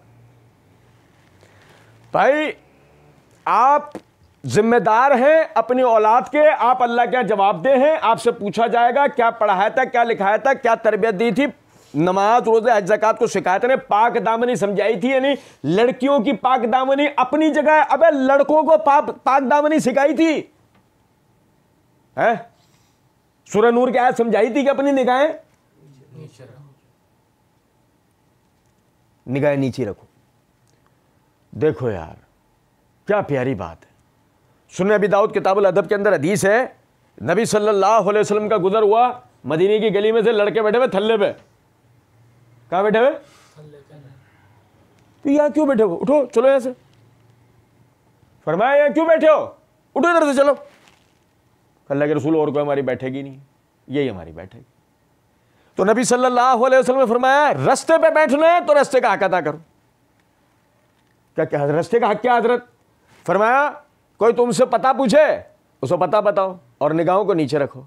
भाई आप जिम्मेदार हैं अपनी औलाद के आप अल्लाह के जवाब दे हैं आपसे पूछा जाएगा क्या पढ़ाया था क्या लिखाया था क्या तरबियत दी थी नमाज रोज़े हजकत को शिकायत ने पाक दामनी समझाई थी यानी लड़कियों की पाक दामनी अपनी जगह अबे लड़कों को पाप पाक दामनी सिखाई थी है सूर्य नूर क्या समझाई थी कि अपनी निगाहें निगाहें नीचे रखो देखो यार क्या प्यारी बात है सुन अभी दाऊद किताबुल अदब के अंदर हदीस है नबी सल्लल्लाहु अलैहि वसल्लम का गुजर हुआ मदीने की गली में से लड़के बैठे हुए थल्ले पे कहाँ बैठे हुए तो यहाँ क्यों बैठे हो उठो चलो यहाँ से फरमाया यहाँ क्यों बैठे हो उठो इधर से चलो अल्लाह के रसूल और कोई हमारी बैठेगी नहीं यही हमारी बैठेगी तो नबी सल्लल्लाहु अलैहि वसल्लम ने फरमाया रस्ते पे बैठना है तो रस्ते का हक अदा करो क्या क्या रस्ते का हक क्या हजरत फरमाया कोई तुमसे पता पूछे उसको पता बताओ और निगाहों को नीचे रखो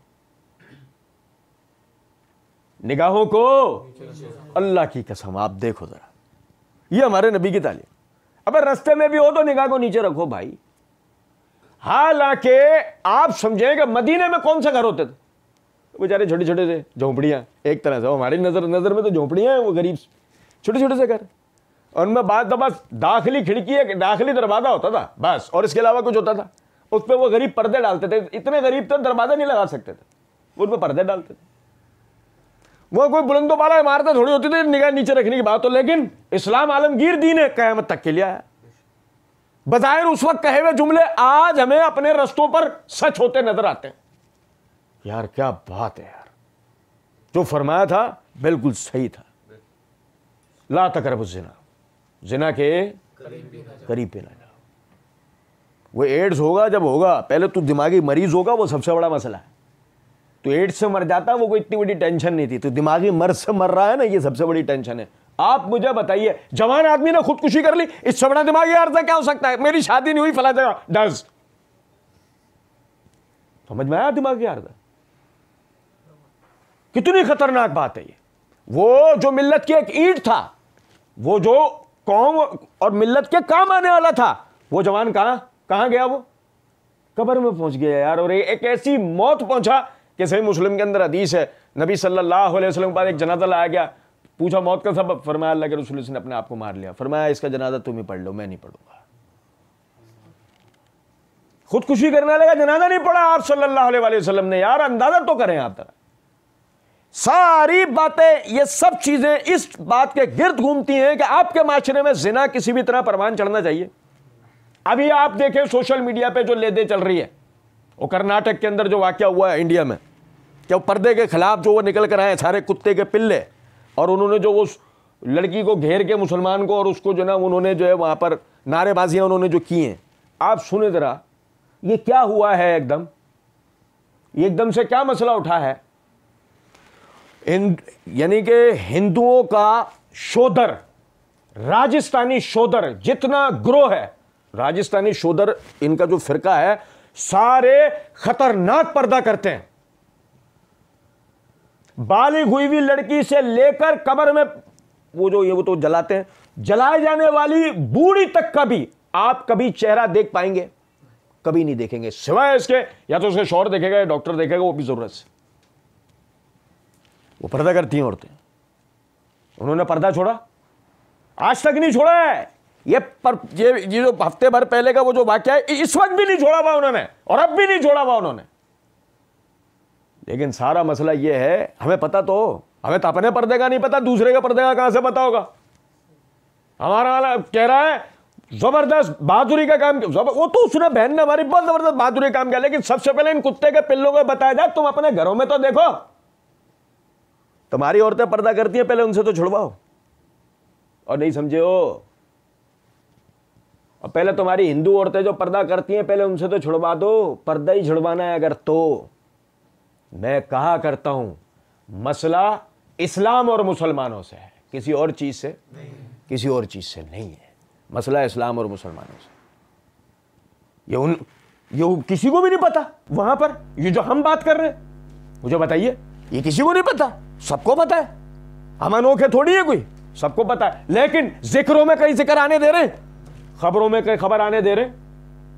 निगाहों को अल्लाह की कसम आप देखो जरा ये हमारे नबी की तालीम अब रस्ते में भी हो तो निगाह को नीचे रखो भाई हालांकि आप समझेंगे मदीने में कौन से घर होते थे बेचारे छोटे छोटे से झोंपड़ियां एक तरह से हमारी नज़र नज़र में तो झोंपड़ियां हैं वो गरीब छोटे छोटे से घर उनमें बात तो बस दाखिली खिड़की एक दाखिली दरवाज़ा होता था बस और इसके अलावा कुछ होता था उस पर वो गरीब पर्दे डालते थे इतने गरीब थे तो दरवाज़ा नहीं लगा सकते थे उन पर पर्दे डालते थे वो कोई बुलंदो बाला इमारत थोड़ी होती थी निगाह नीचे रखने की बात हो लेकिन इस्लाम आलमगीर दीन ने क्यामत तक के लिए आया बजायर उस वक्त कहे हुए जुमले आज हमें अपने रस्तों पर सच होते नजर आते हैं यार क्या बात है यार जो फरमाया था बिल्कुल सही था ला तकरब जिना के करीब पे ना जाओ वो एड्स होगा जब होगा पहले तो दिमागी मरीज होगा वो सबसे बड़ा मसला है तो एड्स से मर जाता वो कोई इतनी बड़ी टेंशन नहीं थी तो दिमागी मर्ज से मर रहा है ना ये सबसे बड़ी टेंशन है आप मुझे बताइए जवान आदमी ने खुदकुशी कर ली इससे बड़ा दिमागी अर्जा क्या हो सकता है मेरी शादी नहीं हुई फला जगह डज समझ में आया दिमागी अर्जा कितनी खतरनाक बात है ये वो जो मिल्लत की एक ईट था वो जो कौम और मिल्लत के काम आने वाला था वो जवान कहाँ कहाँ गया वो कबर में पहुंच गया यार और एक ऐसी मौत पहुंचा कि सही मुस्लिम के अंदर हदीस है नबी सल्लल्लाहु अलैहि वसल्लम के पास एक जनाजा लाया गया पूछा मौत का सब फरमाया अल्लाह के रसूल ने अपने आप को मार लिया फरमाया इसका जनाजा तुम ही पढ़ लो मैं नहीं पढ़ूंगा खुदकुशी करने लगा जनाजा नहीं पढ़ा आप सल्लल्लाहु अलैहि वसल्लम ने यार अंदाजा तो करें आप तरह सारी बातें ये सब चीजें इस बात के गिर्द घूमती हैं कि आपके माशरे में जिना किसी भी तरह परवान चढ़ना चाहिए अभी आप देखें सोशल मीडिया पे जो लेदे चल रही है वो कर्नाटक के अंदर जो वाक्य हुआ है इंडिया में कि वो पर्दे के खिलाफ जो वो निकल कर आए सारे कुत्ते के पिल्ले और उन्होंने जो उस लड़की को घेर के मुसलमान को और उसको जो ना उन्होंने जो है वहाँ पर नारेबाजियाँ उन्होंने जो की हैं आप सुने ज़रा ये क्या हुआ है एकदम ये एकदम से क्या मसला उठा है यानी कि हिंदुओं का शोधर राजस्थानी शोधर जितना ग्रोह है राजस्थानी शोधर इनका जो फिरका है सारे खतरनाक पर्दा करते हैं बालिग हुई हुई लड़की से लेकर कबर में वो जो ये वो तो जलाते हैं जलाए जाने वाली बूढ़ी तक का भी आप कभी चेहरा देख पाएंगे कभी नहीं देखेंगे सिवाय इसके या तो उसके शोर देखेगा या डॉक्टर देखेगा वो भी जरूरत से वो पर्दा करती हैं औरतें उन्होंने पर्दा छोड़ा आज तक नहीं छोड़ा है ये पर ये ये जो हफ्ते भर पहले का वो जो वाक्य है इस वक्त भी नहीं छोड़ा हुआ उन्होंने और अब भी नहीं छोड़ा हुआ उन्होंने लेकिन सारा मसला ये है हमें पता तो हमें तो अपने पर्दे का नहीं पता दूसरे का पर्दे का कहां से पता होगा हमारा वाला कह रहा है जबरदस्त बहादुरी का काम किया वो तो उसने बहन ने हमारी बहुत जबरदस्त बहादुरी का काम किया लेकिन सबसे पहले इन कुत्ते के पिल्लों को बताया जाए तुम अपने घरों में तो देखो तुम्हारी औरतें पर्दा करती हैं पहले उनसे तो छुड़वाओ और नहीं समझे हो और पहले तुम्हारी हिंदू औरतें जो पर्दा करती हैं पहले उनसे तो छुड़वा दो पर्दा ही छुड़वाना है अगर तो मैं कहा करता हूं मसला इस्लाम और मुसलमानों से है किसी और चीज़ से किसी और चीज़ से नहीं है मसला इस्लाम और मुसलमानों से ये उन ये किसी को भी नहीं पता वहां पर ये जो हम बात कर रहे हैं मुझे बताइए ये किसी को नहीं पता सबको पता है हम अनोखे थोड़ी है कोई सबको पता है लेकिन जिक्रों में कहीं जिक्र आने दे रहे खबरों में कहीं खबर आने दे रहे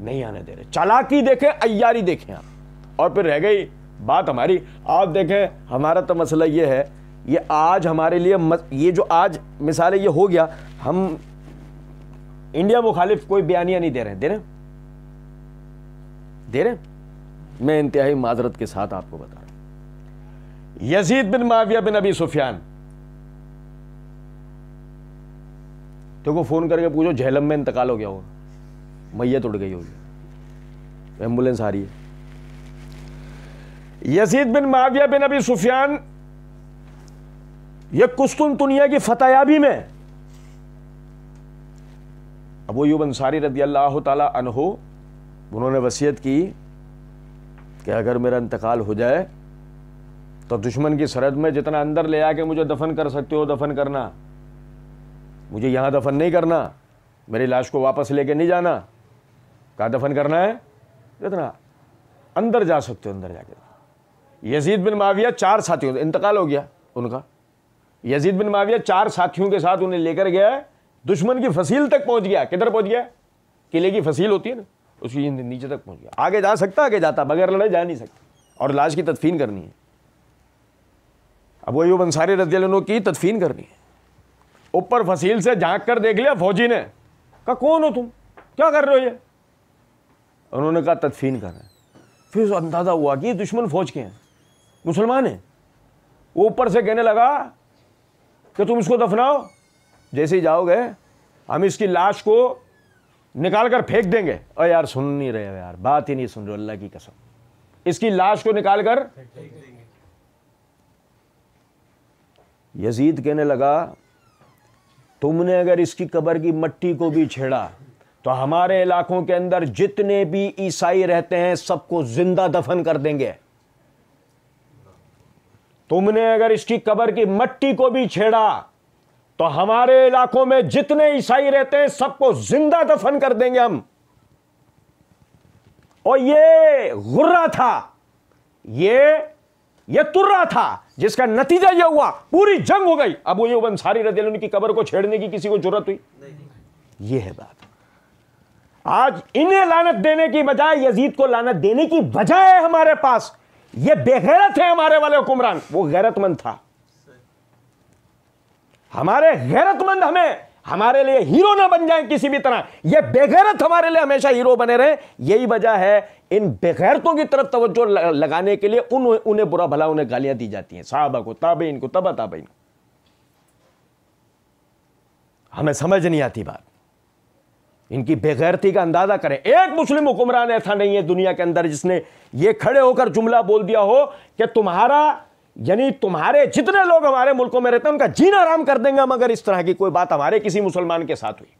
नहीं आने दे रहे चालाकी देखें अयारी देखें आप और फिर रह गई बात हमारी आप देखें हमारा तो मसला ये है ये आज हमारे लिए मस... ये जो आज मिसाल ये हो गया हम इंडिया मुखालिफ कोई बयानिया नहीं दे रहे दे रहे दे रहे मैं इंतहाई माजरत के साथ आपको बता यजीद बिन माविया बिन अबी सुफियान देखो फ़ोन करके पूछो झेलम में इंतकाल हो गया होगा मैयत उड़ गई होगी एम्बुलेंस आ रही है यजीद बिन माविया बिन अबी सुफियान ये कुस्तुन दुनिया की फतेयाबी में अबू यूब अंसारी रदी अल्लाह तहो उन्होंने वसीयत की कि अगर मेरा इंतकाल हो जाए तो दुश्मन की सरहद में जितना अंदर ले आके मुझे दफन कर सकते हो दफन करना मुझे यहाँ दफन नहीं करना मेरी लाश को वापस लेके नहीं जाना कहा दफन करना है जितना अंदर जा सकते हो अंदर जाके यजीद बिन माविया चार साथियों इंतकाल हो गया उनका यजीद बिन माविया चार साथियों के साथ उन्हें लेकर गया दुश्मन की फसील तक पहुंच गया किधर पहुंच गया किले की फसील होती है ना उसकी नीचे तक पहुंच गया आगे जा सकता आगे जाता बगैर लड़े जा नहीं सकता और लाश की तदफीन करनी है अब वो यूब अंसारी रद्दीन की तदफीन करनी है ऊपर फसील से झांक कर देख लिया फौजी ने कहा कौन हो तुम क्या कर रहे हो ये उन्होंने कहा तदफीन कर रहे फिर अंदाज़ा हुआ कि दुश्मन फौज के हैं मुसलमान हैं वो ऊपर से कहने लगा कि तुम इसको दफनाओ जैसे ही जाओगे हम इसकी लाश को निकाल कर फेंक देंगे अरे यार सुन नहीं रहे हो यार बात ही नहीं सुन रहे अल्लाह की कसम इसकी लाश को निकाल कर यजीद कहने लगा तुमने अगर इसकी कबर की मट्टी को भी छेड़ा तो हमारे इलाकों के अंदर जितने भी ईसाई रहते हैं सबको जिंदा दफन कर देंगे तुमने अगर इसकी कबर की मट्टी को भी छेड़ा तो हमारे इलाकों में जितने ईसाई रहते हैं सबको जिंदा दफन कर देंगे हम और ये गुर्रा था ये ये तुर्रा था जिसका नतीजा यह हुआ पूरी जंग हो गई अब वो अंसारी रदेल उनकी कबर को छेड़ने की किसी को जरूरत हुई यह है बात आज इन्हें लानत देने की बजाय यजीद को लानत देने की वजह है हमारे पास ये बेगैरत है हमारे वाले हुक्मरान वो गैरतमंद था हमारे गैरतमंद हमें हमारे लिए हीरो ना बन जाए किसी भी तरह ये बेगैरत हमारे लिए हमेशा हीरो बने रहे यही वजह है इन बेगैरतों की तरफ तवज्जो लगाने के लिए उन उन्हें बुरा भला उन्हें गालियां दी जाती हैं साहबा को इनको तब तबा इनको हमें समझ नहीं आती बात इनकी बेगैरती का अंदाजा करें एक मुस्लिम हुक्मरान ऐसा नहीं है दुनिया के अंदर जिसने ये खड़े होकर जुमला बोल दिया हो कि तुम्हारा यानी तुम्हारे जितने लोग हमारे मुल्कों में रहते हैं उनका जीना आराम कर देंगे मगर इस तरह की कोई बात हमारे किसी मुसलमान के साथ हुई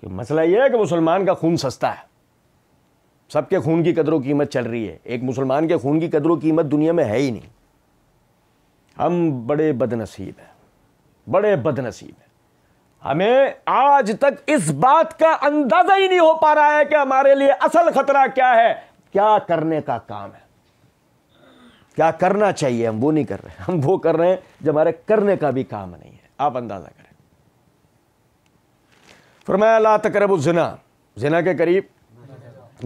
कि मसला यह है कि मुसलमान का खून सस्ता है सबके खून की कदरों कीमत चल रही है एक मुसलमान के खून की कदरों कीमत दुनिया में है ही नहीं हम बड़े बदनसीब हैं बड़े बदनसीब हैं हमें आज तक इस बात का अंदाजा ही नहीं हो पा रहा है कि हमारे लिए असल खतरा क्या है क्या करने का काम है क्या करना चाहिए हम वो नहीं कर रहे हम वो कर रहे हैं जो हमारे करने का भी काम नहीं है आप अंदाज़ा करें फरमाया ला तकरब जना जना के करीब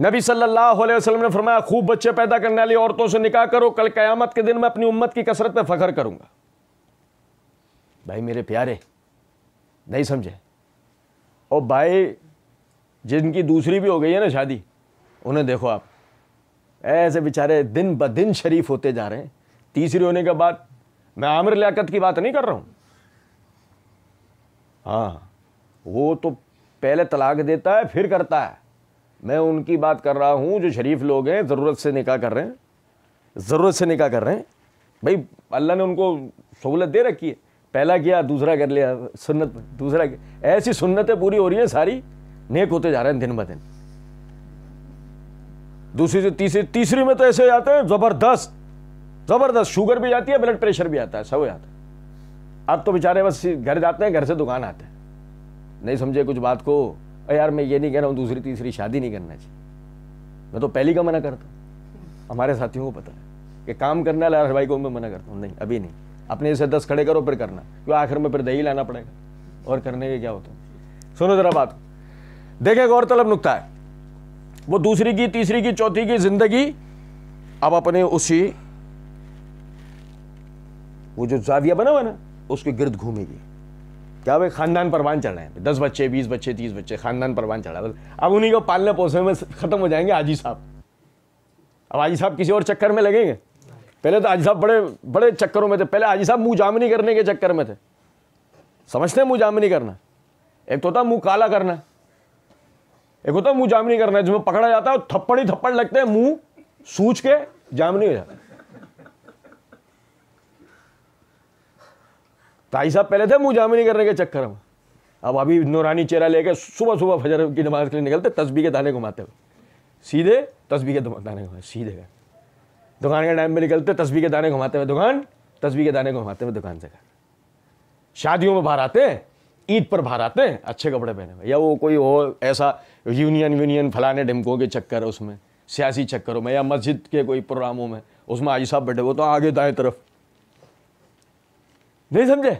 नबी सल्लल्लाहु अलैहि वसल्लम ने फरमाया खूब बच्चे पैदा करने वाली औरतों से निकाह करो कल क़यामत के दिन मैं अपनी उम्मत की कसरत पर फ़ख्र करूंगा भाई मेरे प्यारे नहीं समझे और भाई जिनकी दूसरी भी हो गई है ना शादी उन्हें देखो आप ऐसे बेचारे दिन ब दिन शरीफ होते जा रहे हैं तीसरी होने के बाद मैं आमिर लियाकत की बात नहीं कर रहा हूँ हाँ वो तो पहले तलाक देता है फिर करता है मैं उनकी बात कर रहा हूँ जो शरीफ लोग हैं ज़रूरत से निकाह कर रहे हैं ज़रूरत से निकाह कर रहे हैं भाई अल्लाह ने उनको सहूलत दे रखी है पहला किया दूसरा कर लिया सुन्नत दूसरा किया ऐसी सुन्नतें पूरी हो रही हैं सारी नेक होते जा रहे हैं दिन ब दिन दूसरी से तीसरी तीसरी में तो ऐसे आते हैं जबरदस्त जबरदस्त शुगर भी जाती है ब्लड प्रेशर भी आता है सब आता है अब तो बेचारे बस घर जाते हैं घर से दुकान आते हैं नहीं समझे कुछ बात को यार मैं ये नहीं कह रहा हूँ दूसरी तीसरी शादी नहीं करना चाहिए मैं तो पहली का मना करता हूँ हमारे साथियों को पता है कि काम करना है हर भाई को मैं मना करता हूँ नहीं अभी नहीं अपने से दस खड़े करो फिर करना क्यों आखिर में फिर दही लाना पड़ेगा और करने के क्या होता है सुनो जरा बात देखें गौरतलब नुकता है वो दूसरी की तीसरी की चौथी की ज़िंदगी अब अपने उसी वो जो जाविया बना हुआ ना उसके गिर्द घूमेगी क्या भाई खानदान परवान चढ़ रहे हैं दस बच्चे बीस बच्चे तीस बच्चे खानदान परवान चढ़ा है अब उन्हीं को पालने पोसने में ख़त्म हो जाएंगे आजी साहब अब आजी साहब किसी और चक्कर में लगेंगे पहले तो आजी साहब बड़े बड़े चक्करों में थे पहले आजी साहब मुँह जामनी करने के चक्कर में थे समझते हैं मुँह जामनी करना एक तो था मुँह काला करना एक होता है मुंह नहीं करना है जिसमें पकड़ा जाता है और थप्पड़ ही थप्पड़ लगते हैं मुंह सूझ के नहीं हो जाता ताई साहब पहले थे मुंह नहीं करने के चक्कर में अब अभी नूरानी चेहरा लेके सुबह सुबह फजर की नमाज के लिए निकलते तस्बी के दाने घुमाते हुए सीधे तस्बी के दाने घुमाते सीधे गए दुकान के टाइम में निकलते तस्बी के दाने घुमाते हुए दुकान तस्बी के दाने घुमाते हुए दुकान से घर शादियों में बाहर आते हैं ईद पर बाहर आते हैं अच्छे कपड़े पहने हुए या वो कोई हो ऐसा यूनियन यूनियन फलाने ढिमकों के चक्कर उसमें सियासी चक्करों में या मस्जिद के कोई प्रोग्रामों में उसमें आज साहब बैठे वो तो आगे दाएं तरफ नहीं समझे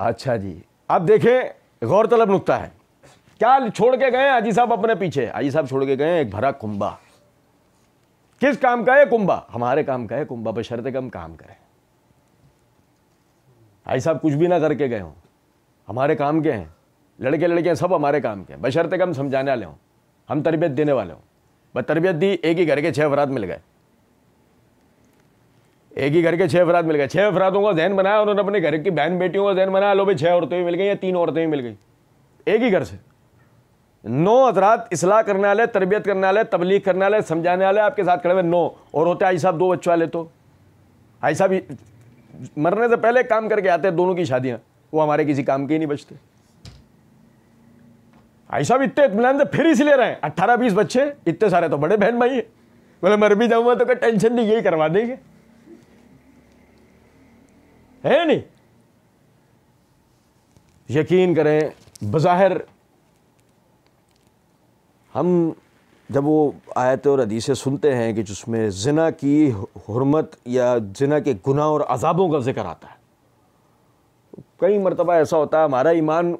अच्छा जी अब देखें गौरतलब नुकता है क्या छोड़ के गए हाजी साहब अपने पीछे हाजी साहब छोड़ के गए एक भरा कुंबा किस काम का है कुंबा हमारे काम का है कुंबा बशर्ते कम काम करें हाजी साहब कुछ भी ना करके गए हो हमारे काम के हैं लड़के लड़कियाँ सब हमारे काम के बशरते हम समझाने वाले हों हम तरबियत देने वाले हों बस तरबियत दी एक ही घर के छः अफराद मिल गए एक ही घर के छः अफराद मिल गए छः अफरादों का जहन बनाया उन्होंने अपने घर की बहन बेटियों का जहन बनाया लो भाई छः औरतें भी मिल गई या तीन औरतें भी मिल गई एक ही घर से नौ हजरात इसलाह करने वाले तरबियत करने वाले तबलीग करने वाले समझाने वाले आपके साथ खड़े हुए नौ और होते आई साहब दो बच्चों वाले तो आई साहब मरने से पहले काम करके आते दोनों की शादियाँ वो हमारे किसी काम के ही नहीं बचते ऐसा साहब इतने इतमान से तो फिर इसलिए रहे अट्ठारह बीस बच्चे इतने सारे तो बड़े बहन भाई है बोले मर भी जाऊंगा तो क्या टेंशन नहीं यही करवा देंगे है नहीं यकीन करें बज़ाहिर हम जब वो आयत और हदीसें सुनते हैं कि जिसमें जना की हरमत या जना के गुनाह और अजाबों का जिक्र आता है तो कई मरतबा ऐसा होता है हमारा ईमान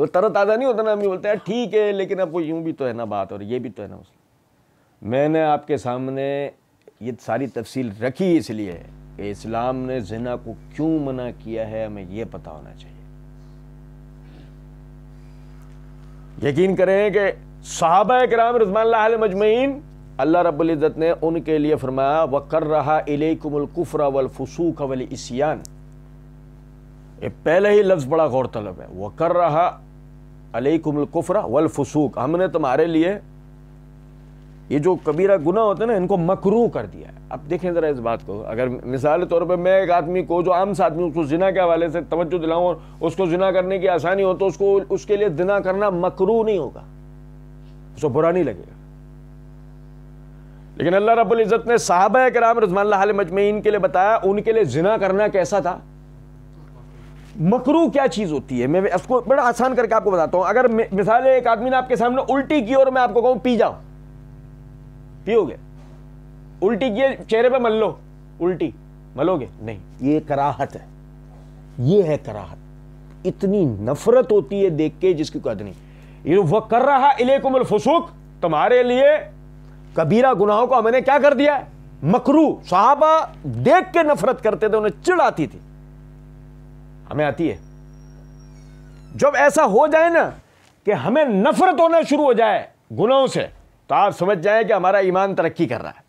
वो तरोताज़ा नहीं होता ना हम बोलते हैं ठीक है लेकिन अब वो यूँ भी तो है ना बात और ये भी तो है ना मसला मैंने आपके सामने ये सारी तफसील रखी इसलिए है कि इस्लाम ने जिना को क्यों मना किया है हमें यह पता होना चाहिए यकीन करें कि साहबा कराम रजमान मजमैन अल्लाह रब्ज़त ने उनके लिए फरमाया व कर रहा इलेकुमकुफ़रा वलफसूक वल इसियान ये पहले ही लफ्ज़ बड़ा गौर तलब है व कर रहा अलकुमकुफ़रा वलफसूक हमने तुम्हारे लिए ये जो कबीरा गुना होते हैं ना इनको मकरू कर दिया है अब देखें ज़रा इस बात को अगर मिसाल तौर पर मैं एक आदमी को जो आम आदमी उसको जिना के हवाले से तवज्जो दिलाऊँ और उसको जिना करने की आसानी हो तो उसको उसके लिए जिना करना मकरू नहीं होगा उसको बुरा नहीं लगेगा लेकिन अल्लाह रब्बुल इज़्ज़त ने साहब कराम रजमान मजमैन के लिए बताया उनके लिए जिना करना कैसा था मकरू क्या चीज़ होती है मैं इसको बड़ा आसान करके आपको बताता हूं अगर मिसाल एक आदमी ने आपके सामने उल्टी की और मैं आपको कहूं पी जाओ पियोगे उल्टी किए चेहरे पे मल लो उल्टी मलोगे नहीं ये कराहत है ये है कराहत इतनी नफरत होती है देख के जिसकी कद नहीं ये वह कर रहा कुमल फसूक तुम्हारे लिए कबीरा गुनाहों को हमने क्या कर दिया मकरू साहबा देख के नफरत करते थे उन्हें चिड़ आती थी हमें आती है जब ऐसा हो जाए ना कि हमें नफरत होना शुरू हो जाए गुनाहों से तो आप समझ जाए कि हमारा ईमान तरक्की कर रहा है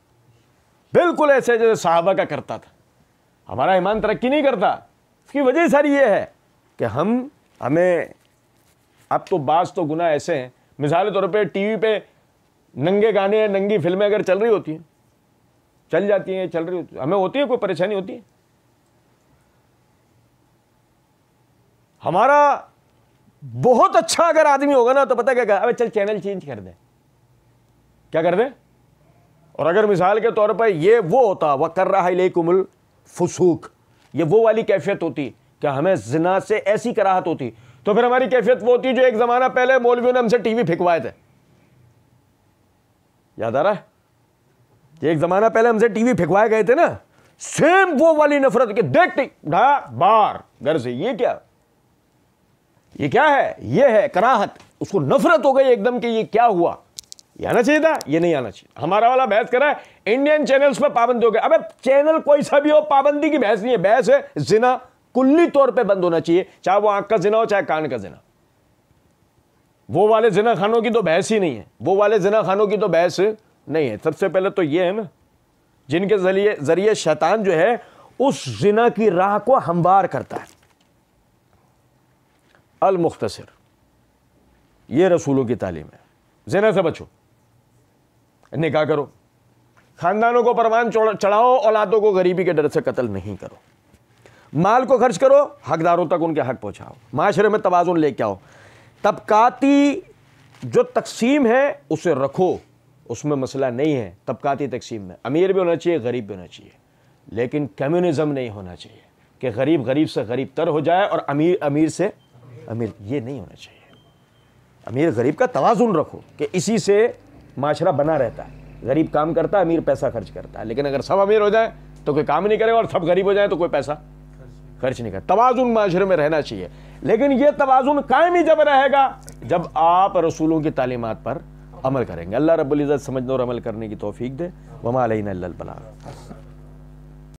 बिल्कुल ऐसे जैसे साहबा का करता था हमारा ईमान तरक्की नहीं करता इसकी वजह सारी ये है कि हम हमें अब तो बास तो गुना ऐसे हैं मिसाल तौर पे टीवी पे नंगे गाने नंगी फिल्में अगर चल रही होती हैं चल जाती हैं चल रही होती हमें होती है कोई परेशानी होती है हमारा बहुत अच्छा अगर आदमी होगा ना तो पता क्या अबे चल चैनल चेंज कर दे क्या कर दे और अगर मिसाल के तौर पर ये वो होता वह कर रहा है कुमल फसूक ये वो वाली कैफियत होती कि हमें जिना से ऐसी कराहत होती तो फिर हमारी कैफियत वो होती जो एक ज़माना पहले मौलवियों ने हमसे टीवी फिकवाए थे याद आ रहा है एक ज़माना पहले हमसे टीवी फिकवाए गए थे ना सेम वो वाली नफरत के देखते बार घर से ये क्या ये क्या है ये है कराहत उसको नफरत हो गई एकदम कि ये क्या हुआ ये आना चाहिए था ये नहीं आना चाहिए हमारा वाला बहस करा है इंडियन चैनल्स पर पाबंदी हो गई अब चैनल कोई सा भी हो पाबंदी की बहस नहीं है बहस है जिना कुल्ली तौर पे बंद होना चाहिए चाहे वो आंख का जिना हो चाहे कान का जिना वो वाले जिना खानों की तो बहस ही नहीं है वो वाले जिना खानों की तो बहस नहीं है सबसे पहले तो ये है ना जिनके जरिए जरिए शैतान जो है उस जिना की राह को हमवार करता है अलमुख्तसर यह रसूलों की तालीम है जना से बचो निकाह करो ख़ानदानों को परवान चढ़ाओ औलादों को गरीबी के डर से कतल नहीं करो माल को खर्च करो हकदारों तक उनके हक पहुंचाओ माशरे में तोज़ुन लेके आओ तबकाती जो तकसीम है उसे रखो उसमें मसला नहीं है तबकाती तकसीम में अमीर भी होना चाहिए गरीब भी होना चाहिए लेकिन कम्युनिज्म नहीं होना चाहिए कि गरीब गरीब से गरीब तर हो जाए और अमीर अमीर से अमीर ये नहीं होना चाहिए अमीर गरीब का तोज़ुन रखो कि इसी से माशरा बना रहता है गरीब काम करता है अमीर पैसा खर्च करता है लेकिन अगर सब अमीर हो जाए तो कोई काम नहीं करेगा और सब गरीब हो जाए तो कोई पैसा खर्च नहीं करता तोज़ुन माशरे में रहना चाहिए लेकिन यह तोज़ुन कायम ही जब रहेगा जब आप रसूलों की तालीमत पर अमल करेंगे अल्लाह रब्ज़त समझने और अमल करने की तोफ़ी दे वमा बला